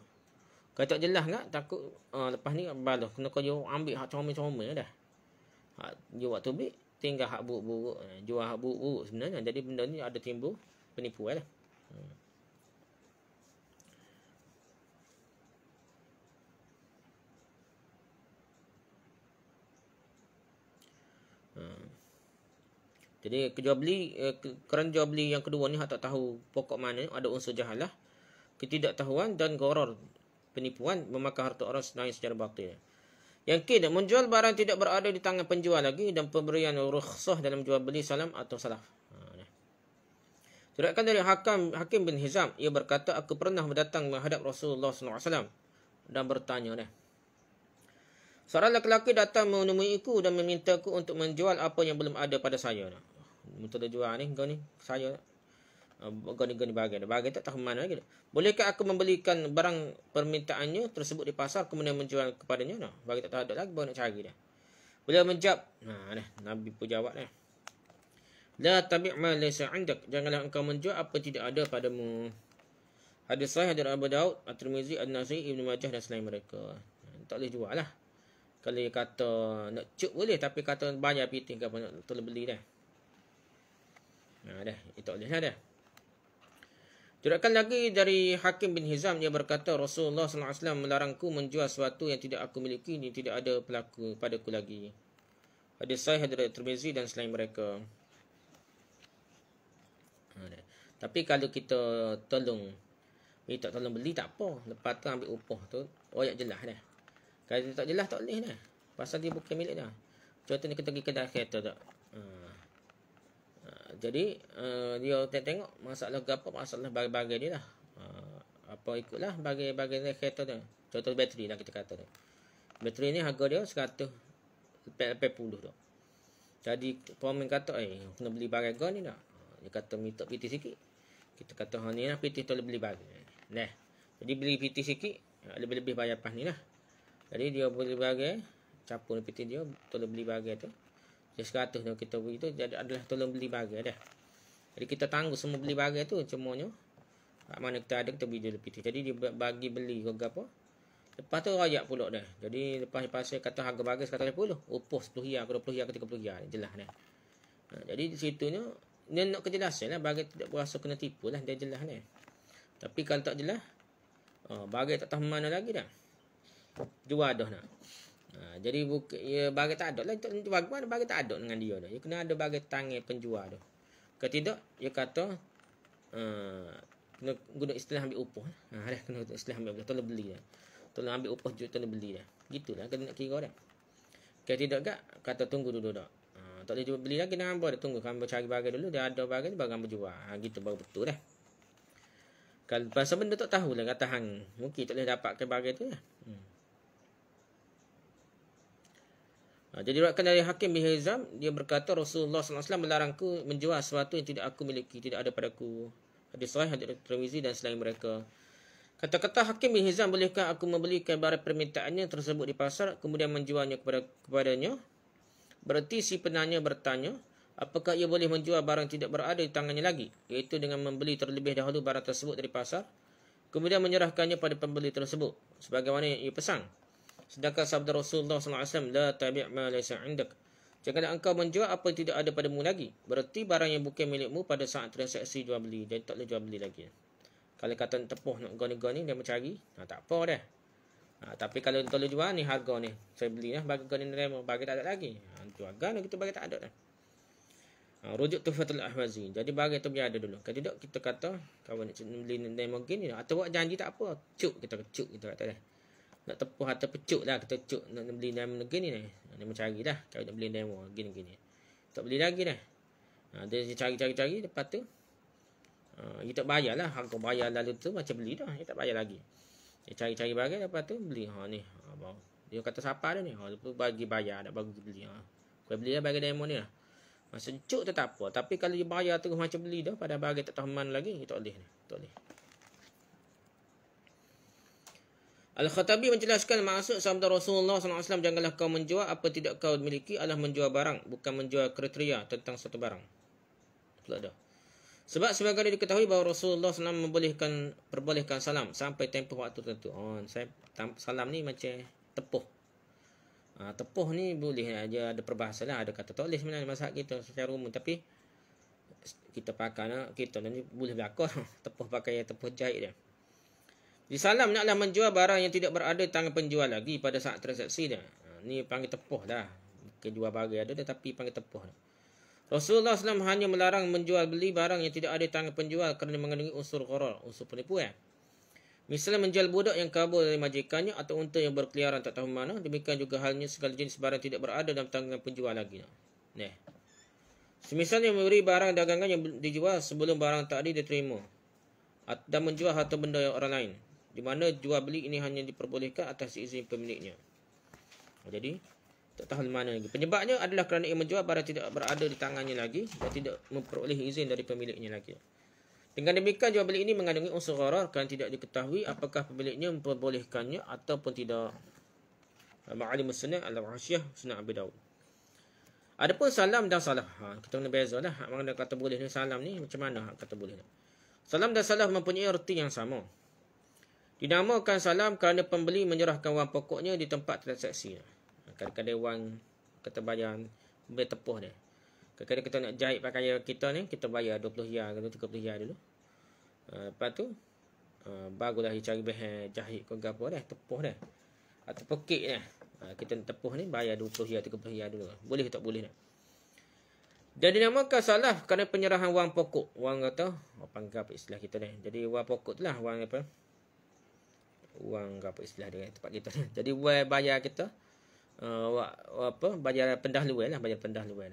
Kalau tak jelas tak, takut uh, lepas ni balas. Kena kau ambil hak comel-comel dah. Ha, dia tu ambil tinggal hak buruk-buruk, eh, jual hak buruk-buruk sebenarnya. Jadi benda ni ada timbul penipu eh, lah. Hmm. hmm. Jadi kejual beli eh, kerana jual beli yang kedua ni hak tak tahu pokok mana ada unsur jahalah, ketidaktahuan dan goror penipuan memakai harta orang selain secara batil. Yang kedua, menjual barang tidak berada di tangan penjual lagi dan pemberian rukhsah dalam jual beli salam atau salaf. Ha, Terdakkan dari Hakam, Hakim bin Hizam, ia berkata, aku pernah berdatang menghadap Rasulullah SAW dan bertanya. Dia. Seorang lelaki datang menemui aku dan memintaku untuk menjual apa yang belum ada pada saya. Minta dia jual ni, kau ni, saya goni-goni um, bahagian. Bahagian tak tahu mana lagi. Bolehkah aku membelikan barang permintaannya tersebut di pasar kemudian menjual kepadanya? No. Bagi tak tahu ada lagi baru nak cari dia. Beliau menjawab. Nah, nah, Nabi pun jawab dia. La tabi' ma laysa 'indak. Janganlah engkau menjual apa tidak ada padamu. Hadis sahih dari Abu Daud, At-Tirmizi, An-Nasai, Majah dan selain mereka. Tak boleh jual lah. Kalau dia kata nak cuk boleh tapi kata banyak piting ke apa nak terlalu beli dah. Nah, dah. Itu boleh lah dah. dah. Jurakan lagi dari Hakim bin Hizam yang berkata Rasulullah SAW melarangku menjual sesuatu yang tidak aku miliki ini tidak ada pelaku padaku lagi. ada saya hadirat Tirmizi dan selain mereka. Tapi kalau kita tolong Minta tak tolong beli tak apa. Lepas tu ambil upah tu, royak jelas dah. Kalau tak jelas tak boleh dah. Pasal dia bukan milik dah. Contohnya kita pergi kedai kereta tak. Hmm jadi uh, dia tengok, tengok masalah apa masalah bagi-bagi ni lah uh, apa ikutlah bagi-bagi ni kereta tu contoh bateri lah kita kata ni bateri ni harga dia 180 tu jadi pemain kata eh kena beli barang ni lah. dia kata minta piti sikit kita kata ha ni lah piti tu beli barang nah jadi beli piti sikit eh, lebih-lebih bayar pas ni lah jadi dia boleh bagi capun piti dia tu beli barang tu seratus tu kita beri tu jadi adalah tolong beli barang dah. Jadi kita tangguh semua beli barang tu cumanya. Kat mana kita ada kita beli dia lebih tu. Jadi dia bagi beli ke apa. Lepas tu rayak pulak dah. Jadi lepas lepas saya kata harga barang sekitar puluh, Upah 10 hiyar ke puluh hiyar ke 30 hiyar. Jelas dah. Ha, jadi di situ ni. Ni nak kejelasan lah. Barang tidak berasa kena tipu lah. Dia jelas dah. Tapi kalau tak jelas. Oh, ha, barang tak tahu mana lagi dah. Jual dah nak. Ha, jadi buka, ya, barang tak lah. ada lah untuk tentu mana barang tak ada dengan dia tu. Dia ya, kena ada barang tangan penjual tu. Kalau tidak, dia ya, kata uh, kena guna istilah ambil upah. Ha, dah kena guna istilah ambil upah. Tolong beli lah. Tolong ambil upah juga, tolong beli dah. Gitulah, kena nak kira dah. Kalau tidak kat, kata tunggu dulu dah. Ha, tak boleh cuba beli lagi, nampak dah tunggu. Kamu cari barang dulu, dia ada barang ni, barang berjual. Ha, gitu baru betul dah. Kalau pasal benda tak tahulah kata hang. Mungkin tak boleh dapatkan barang tu lah. Hmm. Ha, jadi riwayatkan dari Hakim bin Hizam dia berkata Rasulullah SAW melarangku menjual sesuatu yang tidak aku miliki, tidak ada padaku. Hadis sahih hadis Tirmizi dan selain mereka. Kata-kata Hakim bin Hizam bolehkah aku membelikan barang permintaannya tersebut di pasar kemudian menjualnya kepada kepadanya? Berarti si penanya bertanya, apakah ia boleh menjual barang tidak berada di tangannya lagi? Iaitu dengan membeli terlebih dahulu barang tersebut dari pasar kemudian menyerahkannya pada pembeli tersebut sebagaimana yang ia pesan. Sedangkan sabda Rasulullah SAW, La tabi' ma laysa indak. Janganlah engkau menjual apa yang tidak ada padamu lagi. Berarti barang yang bukan milikmu pada saat transaksi jual beli. Dan tak boleh jual beli lagi. Kalau kata tepuh nak guna-guna ni, dia mencari. Nah, ha, tak apa dah. Ha, tapi kalau tak boleh jual ni harga ni. Saya beli lah. Bagi guna ni Bagi tak ada lagi. Ha, jual guna kita bagi tak ada dah. Ha, rujuk tu Fatul Ahmazi. Jadi barang tu biar ada dulu. Kalau tidak kita kata. kalau nak beli ni, ni, ni, ni, ni, ni, ni, ni, ni, ni, kita ni, ni, ni, ni, nak tepuh atau pecuk lah kita cuk nak beli demo lagi ni ni mencari dah cari nak beli demo lagi ni gini tak beli lagi dah ha, dia cari-cari-cari lepas tu ha, dia tak bayar lah. harga bayar lalu tu macam beli dah dia tak bayar lagi dia cari-cari bagi lepas tu beli ha ni ha, bawa. dia kata siapa dia ni ha lepas tu bagi bayar nak bagi beli ha kau beli lah bagi demo ni lah Masa cuk tetap tak apa. Tapi kalau dia bayar terus macam beli dah. Pada bagi tak tahu lagi. Dia tak boleh ni. Tak boleh. Al-Khattabi menjelaskan maksud sabda Rasulullah SAW janganlah kau menjual apa tidak kau miliki adalah menjual barang bukan menjual kriteria tentang satu barang. Pula dah. Sebab sebagai diketahui bahawa Rasulullah SAW membolehkan perbolehkan salam sampai tempoh waktu tertentu. Oh, saya salam ni macam tepuh. Ha, tepuh ni boleh aja ada perbahasan lah. Ada kata tolis sebenarnya masa kita secara umum. Tapi kita pakai lah, kita ni boleh berlaku. Tepuh pakai tepuh jahit dia. Di salam naklah menjual barang yang tidak berada di tangan penjual lagi pada saat transaksi dia. Ha, ni panggil tepuh dah. Kejual barang ada tapi panggil tepuh. Dah. Rasulullah SAW hanya melarang menjual beli barang yang tidak ada di tangan penjual kerana mengandungi unsur gharar, unsur penipuan. Misalnya menjual budak yang kabur dari majikannya atau unta yang berkeliaran tak tahu mana. Demikian juga halnya segala jenis barang tidak berada dalam tangan penjual lagi. Nih. Semisalnya memberi barang dagangan yang dijual sebelum barang tak ada diterima. Dan menjual harta benda yang orang lain di mana jual beli ini hanya diperbolehkan atas izin pemiliknya. Jadi, tak tahu di mana lagi. Penyebabnya adalah kerana ia menjual barang tidak berada di tangannya lagi dan tidak memperoleh izin dari pemiliknya lagi. Dengan demikian, jual beli ini mengandungi unsur gharar kerana tidak diketahui apakah pemiliknya memperbolehkannya ataupun tidak. Ma'alim sunnah al-rahsyah sunnah Abu Daud. Adapun salam dan salah. Ha, kita kena beza lah. Hak mana kata boleh ni salam ni macam mana kata boleh Salam dan salah mempunyai erti yang sama. Dinamakan salam kerana pembeli menyerahkan wang pokoknya di tempat transaksi. Kadang-kadang wang kata bayar boleh tepuh dia. Kadang-kadang kita nak jahit pakaian kita ni, kita bayar 20 hiyar atau 30 hiyar dulu. Uh, lepas tu, uh, barulah dia cari behen jahit ke apa dah, tepuh dah. Atau ah, pekik dah. Uh, kita nak tepuh ni, bayar 20 hiyar, 30 hiyar dulu. Boleh tak boleh dah. Dan dinamakan salah kerana penyerahan wang pokok. Wang kata, apa oh, panggil apa istilah kita ni. Jadi wang pokok tu lah, wang apa wang apa istilah dia tempat kita jadi wei bayar kita uh, apa bayar pendahuluan lah bayar pendahuluan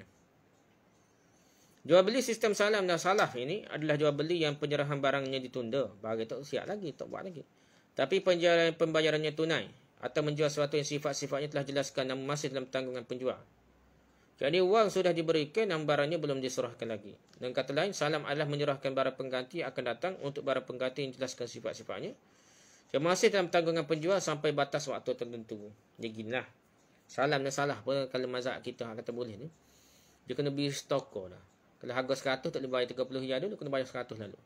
jual beli sistem salam dan salaf ini adalah jual beli yang penyerahan barangnya ditunda bagi tak siap lagi tak buat lagi tapi penjualan pembayarannya tunai atau menjual sesuatu yang sifat-sifatnya telah jelaskan namun masih dalam tanggungan penjual jadi wang sudah diberikan namun barangnya belum diserahkan lagi Dengan kata lain salam adalah menyerahkan barang pengganti akan datang untuk barang pengganti yang jelaskan sifat-sifatnya sifat sifatnya Terima masih dalam tanggungan penjual sampai batas waktu tertentu. Dia ginilah. Salam dan salah pun kalau mazak kita hang kata boleh ni. Dia kena beli stoko lah. Kalau harga 100 tak boleh bayar 30 dulu kena bayar 100 lalu.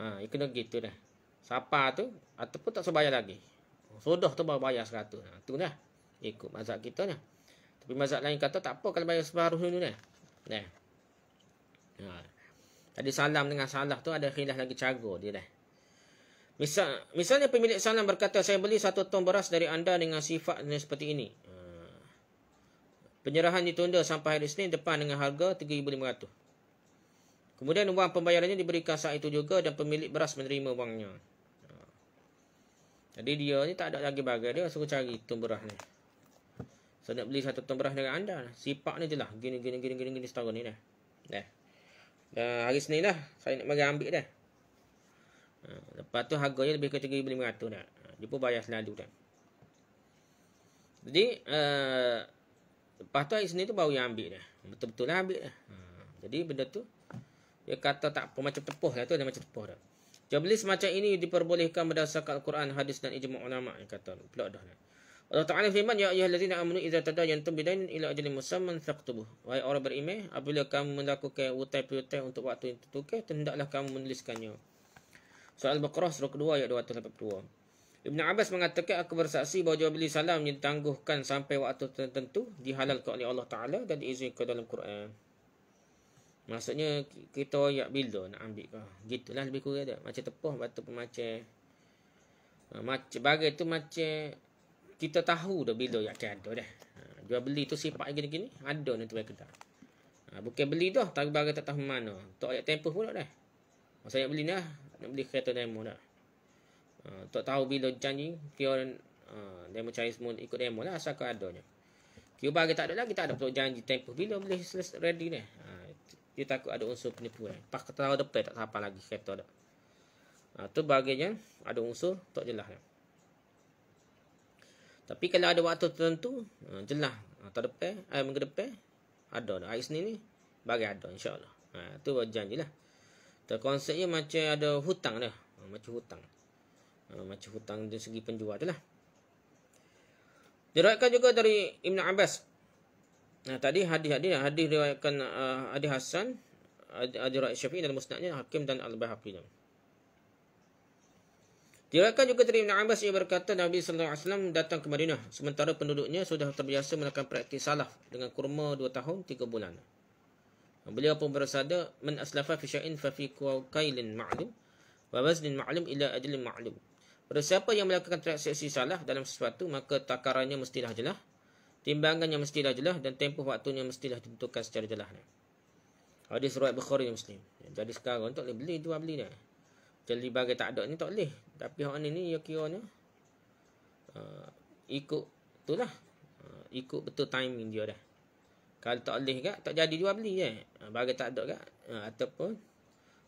Ha, dia kena gitu dah. Sapa tu ataupun tak sebayar lagi. Sudah tu baru bayar 100. Ha, tu lah. Ikut mazak kita lah. Tapi mazak lain kata tak apa kalau bayar separuh dulu dah. Nah. Ha. Tadi salam dengan salah tu ada khilaf lagi cara dia dah. Misal, misalnya pemilik salam berkata, saya beli satu ton beras dari anda dengan sifat seperti ini. Ha. Penyerahan ditunda sampai hari Senin depan dengan harga 3500 Kemudian wang pembayarannya diberikan saat itu juga dan pemilik beras menerima wangnya. Ha. Jadi dia ni tak ada lagi bagai dia suruh cari ton beras ni. Saya so, nak beli satu ton beras dengan anda. Lah. Sifat ni je lah. Gini, gini, gini, gini, gini setara ni dah. Dah. Dah hari Senin dah. Saya nak bagi ambil dah. Ha, lepas tu harganya lebih kurang 3500 dah. Ha, dia pun bayar selalu dah. Kan. Jadi uh, lepas tu hari Senin tu baru yang ambil dah. Betul-betul lah ambil dah. Ha, jadi benda tu dia kata tak apa macam tepuh lah tu ada macam tepuh dah. Jual beli semacam ini diperbolehkan berdasarkan Al-Quran, hadis dan ijma' ulama yang kata pula dah. Allah Ta'ala firman, Ya ayah lazina amunu iza tada yang tembidain ila ajalim musamman saktubuh. Wahai orang berimeh, apabila kamu melakukan utai-piutai untuk waktu yang tertukar, tendaklah kamu menuliskannya. Surah Al-Baqarah surah kedua ayat 282. Ibn Abbas mengatakan aku bersaksi bahawa Jabir bin Salam ditangguhkan sampai waktu tertentu dihalalkan oleh Allah Taala dan diizinkan dalam Quran. Maksudnya kita ayat bila nak ambil kah? Gitulah lebih kurang ada. Macam tepuh batu pemacai. Ha, macam bagai tu macam kita tahu dah bila yang akan ada dah. Ha, jual beli tu sifat gini-gini. Ada ni tu baik kedai. Ha, bukan beli dah. Tapi bagai tak tahu mana. Tak ayat tempoh pula dah. Masa ayat beli ni lah, nak beli kereta demo dah. Uh, tak tahu bila janji. Kira uh, demo cari semua ikut demo lah. Asalkan adanya. Kira bagi tak ada lagi. Tak ada untuk janji tempoh. Bila boleh selesai ready ni. Uh, dia takut ada unsur ni Pas kata tahu depan tak apa lagi kereta dah. Uh, tu bagiannya ada unsur tak jelas. Ni. Tapi kalau ada waktu tertentu. Uh, jelas. Uh, tak depan. Air eh, minggu depan. Ada dah. Air sini ni. Bagi ada insyaAllah. Uh, tu buat janji lah. Tak konsepnya macam ada hutang dah. Ha, macam hutang. Ha, macam hutang dari segi penjual tu lah. Diriwayatkan juga dari Ibn Abbas. Nah, ha, tadi hadis-hadis yang hadis riwayatkan uh, hadis Hasan, hadis riwayat Syafi'i dan musnadnya Hakim dan Al-Baihaqi. Diriwayatkan juga dari Ibn Abbas ia berkata Nabi sallallahu alaihi wasallam datang ke Madinah sementara penduduknya sudah terbiasa melakukan praktik salaf dengan kurma 2 tahun 3 bulan. Beliau pun bersabda man aslafa fi syai'in fa fi qailin ma'lum wa waznin ma'lum ila adlin ma'lum. Bersiapa yang melakukan transaksi salah dalam sesuatu maka takarannya mestilah jelas, timbangannya mestilah jelas dan tempoh waktunya mestilah ditentukan secara jelas. Hadis riwayat Bukhari Muslim. Jadi sekarang untuk boleh beli jual beli dia. Jadi bagi tak ada ni tak boleh. Tapi hak ni ni ya kiranya uh, ikut itulah. Uh, ikut betul timing dia dah. Kalau tak boleh kat, tak jadi jual beli je. Kan? Ha, ah, barang tak ada kat. Ha, ah, ataupun,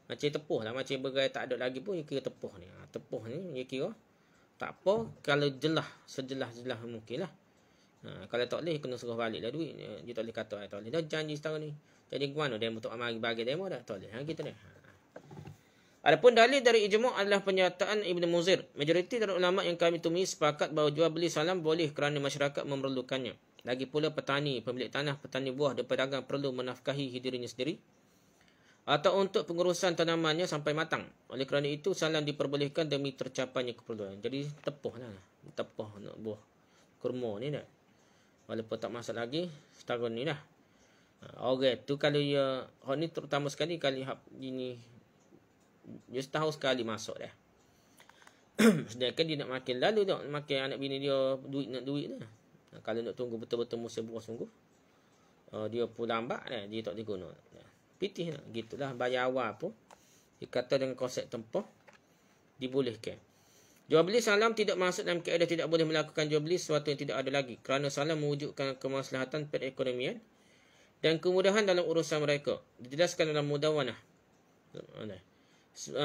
macam tepuh lah. Macam barang tak ada lagi pun, kira tepuh ni. Ha, tepuh ni, dia kira. Tak apa, kalau jelah, sejelah-jelah mungkin lah. Ha, kalau tak boleh, kena suruh balik lah duit. Dia tak boleh kata, tak boleh. Dah janji setara ni. Jadi, guano demo tak mari bagi demo dah. Tak boleh. Ha, kita ni. Adapun dalil dari ijma adalah penyataan Ibn Muzir. Majoriti dari ulama' yang kami temui sepakat bahawa jual beli salam boleh kerana masyarakat memerlukannya. Lagi pula petani, pemilik tanah, petani buah dan pedagang perlu menafkahi hidirinya sendiri atau untuk pengurusan tanamannya sampai matang. Oleh kerana itu, salam diperbolehkan demi tercapainya keperluan. Jadi, tepuh lah. Tepuh nak buah kurma ni dah. Walaupun tak masak lagi, setahun ni dah. Ha, okay tu kalau ya, ni terutama sekali kali hap ini, dia setahun sekali masuk dah. Sedangkan dia nak makin lalu tak, makin anak bini dia duit nak duit lah. Ha, kalau nak tunggu betul-betul musim buah sungguh uh, Dia pun lambat eh? Dia tak diguna ha, Pitih nak Gitulah Bayar awal pun Dikata dengan konsep tempoh Dibolehkan Jual beli salam tidak masuk dalam keadaan Tidak boleh melakukan jual beli Sesuatu yang tidak ada lagi Kerana salam mewujudkan kemaslahatan perekonomian Dan kemudahan dalam urusan mereka Dijelaskan dalam mudawanah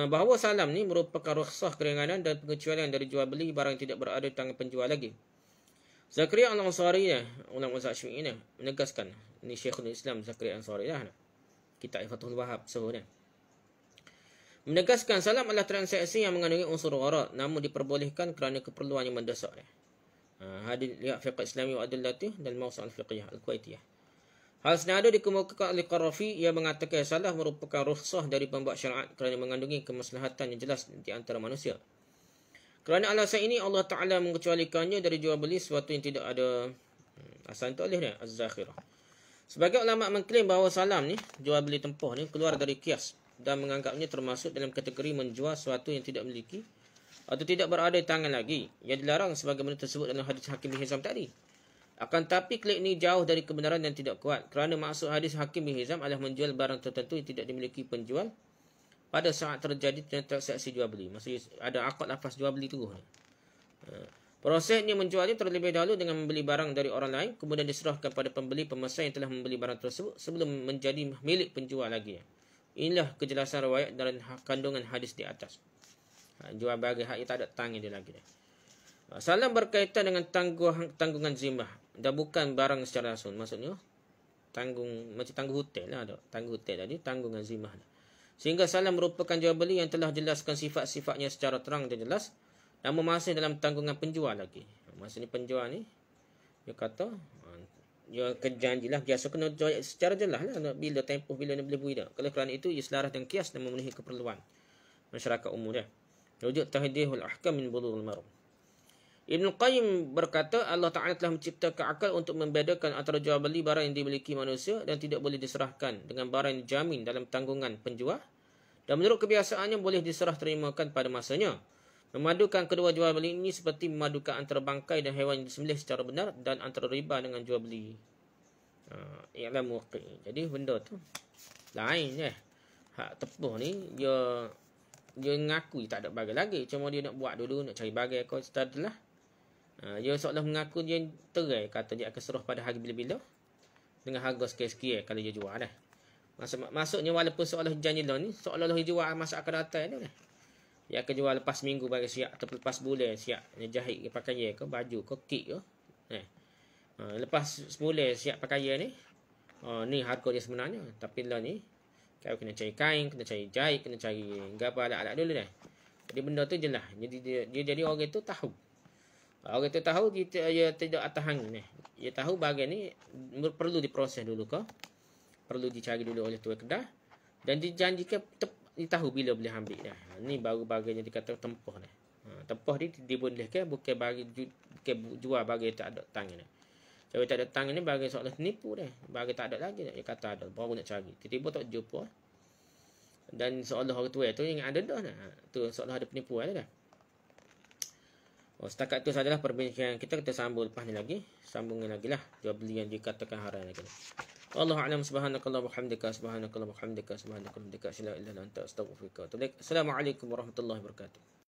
Bahawa salam ni merupakan rukhsah keringanan Dan pengecualian dari jual beli Barang yang tidak berada di tangan penjual lagi Zakaria Al-Ansari ya, ulama Mazhab Syafi'i ni menegaskan ni Syekhul Islam Zakaria Al-Ansari lah. Kitab Ifatul Wahab so ni. Menegaskan salam adalah transaksi yang mengandungi unsur gharar namun diperbolehkan kerana keperluan yang mendesak ni. Ha, hadis lihat fiqh Islami wa adillati dan mausul al-fiqhiyah al-Kuwaitiyah. Hal senada dikemukakan oleh Qarrafi yang mengatakan salah merupakan rukhsah dari pembuat syariat kerana mengandungi kemaslahatan yang jelas di antara manusia. Kerana alasan ini Allah Ta'ala mengecualikannya dari jual beli sesuatu yang tidak ada asal tak ni az-zakhirah. Sebagai ulama mengklaim bahawa salam ni jual beli tempoh ni keluar dari kias dan menganggapnya termasuk dalam kategori menjual sesuatu yang tidak memiliki atau tidak berada di tangan lagi yang dilarang sebagaimana tersebut dalam hadis Hakim bin Hizam tadi. Akan tapi klik ni jauh dari kebenaran yang tidak kuat kerana maksud hadis Hakim bin Hizam adalah menjual barang tertentu yang tidak dimiliki penjual pada saat terjadi transaksi jual beli. Maksudnya ada akad lepas jual beli terus. Ha. Prosesnya menjualnya terlebih dahulu dengan membeli barang dari orang lain kemudian diserahkan kepada pembeli pemesan yang telah membeli barang tersebut sebelum menjadi milik penjual lagi. Inilah kejelasan riwayat dan ha- kandungan hadis di atas. Ha, jual bagi hak yang tak ada tangan dia lagi. Salam berkaitan dengan tangguh, tanggungan zimah dan bukan barang secara langsung. Maksudnya tanggung macam tangguh hotel lah tu. Tangguh hotel tadi tanggungan zimah. Lah. Sehingga salam merupakan jual beli yang telah jelaskan sifat-sifatnya secara terang dan jelas. Nama masih dalam tanggungan penjual lagi. Masa ni penjual ni, dia kata, dia kejanji lah. Dia kena jual secara jelas lah. Bila tempoh, bila dia boleh beli dah. Kalau kerana itu, ia selaras dengan kias dan memenuhi keperluan masyarakat umum dia. Rujuk tahdihul ahkam min bulurul marum. Ibn Qayyim berkata Allah Ta'ala telah menciptakan akal untuk membedakan antara jual beli barang yang dimiliki manusia dan tidak boleh diserahkan dengan barang yang dijamin dalam tanggungan penjual dan menurut kebiasaannya boleh diserah terimakan pada masanya. Memadukan kedua jual beli ini seperti memadukan antara bangkai dan hewan yang disembelih secara benar dan antara riba dengan jual beli. Uh, I'lam Jadi benda tu lain je. Eh. Hak tepuh ni dia dia ngaku dia tak ada bagai lagi. Cuma dia nak buat dulu, nak cari bagai kau setelah Ya ha, uh, seolah mengaku dia terai kata dia akan serah pada harga bila-bila dengan harga sekian-sekian eh, kalau dia jual dah. Eh. masuk maksudnya walaupun seolah janjilah ni seolah-olah dia jual masa akan datang ni. lah eh. Dia akan jual lepas minggu bagi siap atau lepas bulan siap dia jahit dia pakai ya, ke baju ke kit ke. Eh. Ha, lepas sebulan siap pakai ni. Uh, ni harga dia sebenarnya tapi lah ni kau kena cari kain, kena cari jahit, kena cari gambar alat-alat dulu lah Jadi benda tu je lah. Jadi dia, dia, jadi orang tu tahu. Kalau kita tahu dia, ya, dia tidak atas hangin ni. Dia ya, tahu bahagian ni perlu diproses dulu ke. Perlu dicari dulu oleh tuan kedah. Dan dijanjikan tep, dia tahu bila boleh ambil dah. Ni baru bahagian yang dikatakan tempoh ni. Ha, tempoh ni dibolehkan bukan bagi bukan jual bagi tak ada tangan ni. Kalau tak ada tangan ni bagi seolah tipu dah. Bagi tak ada lagi dah. Dia kata ada baru nak cari. Tiba-tiba tak jumpa. Dan seolah orang tua tu yang ada dah. Ha, tu seolah ada penipuan dah. Oh, setakat itu sajalah perbincangan kita. Kita sambung lepas ni lagi. Sambungin lagi lah. Jawab beli yang dikatakan hari lagi. Allah alam subhanakallah muhamdika subhanakallah muhamdika subhanakallah muhamdika sila illa lantak astagfirullah. Assalamualaikum warahmatullahi wabarakatuh.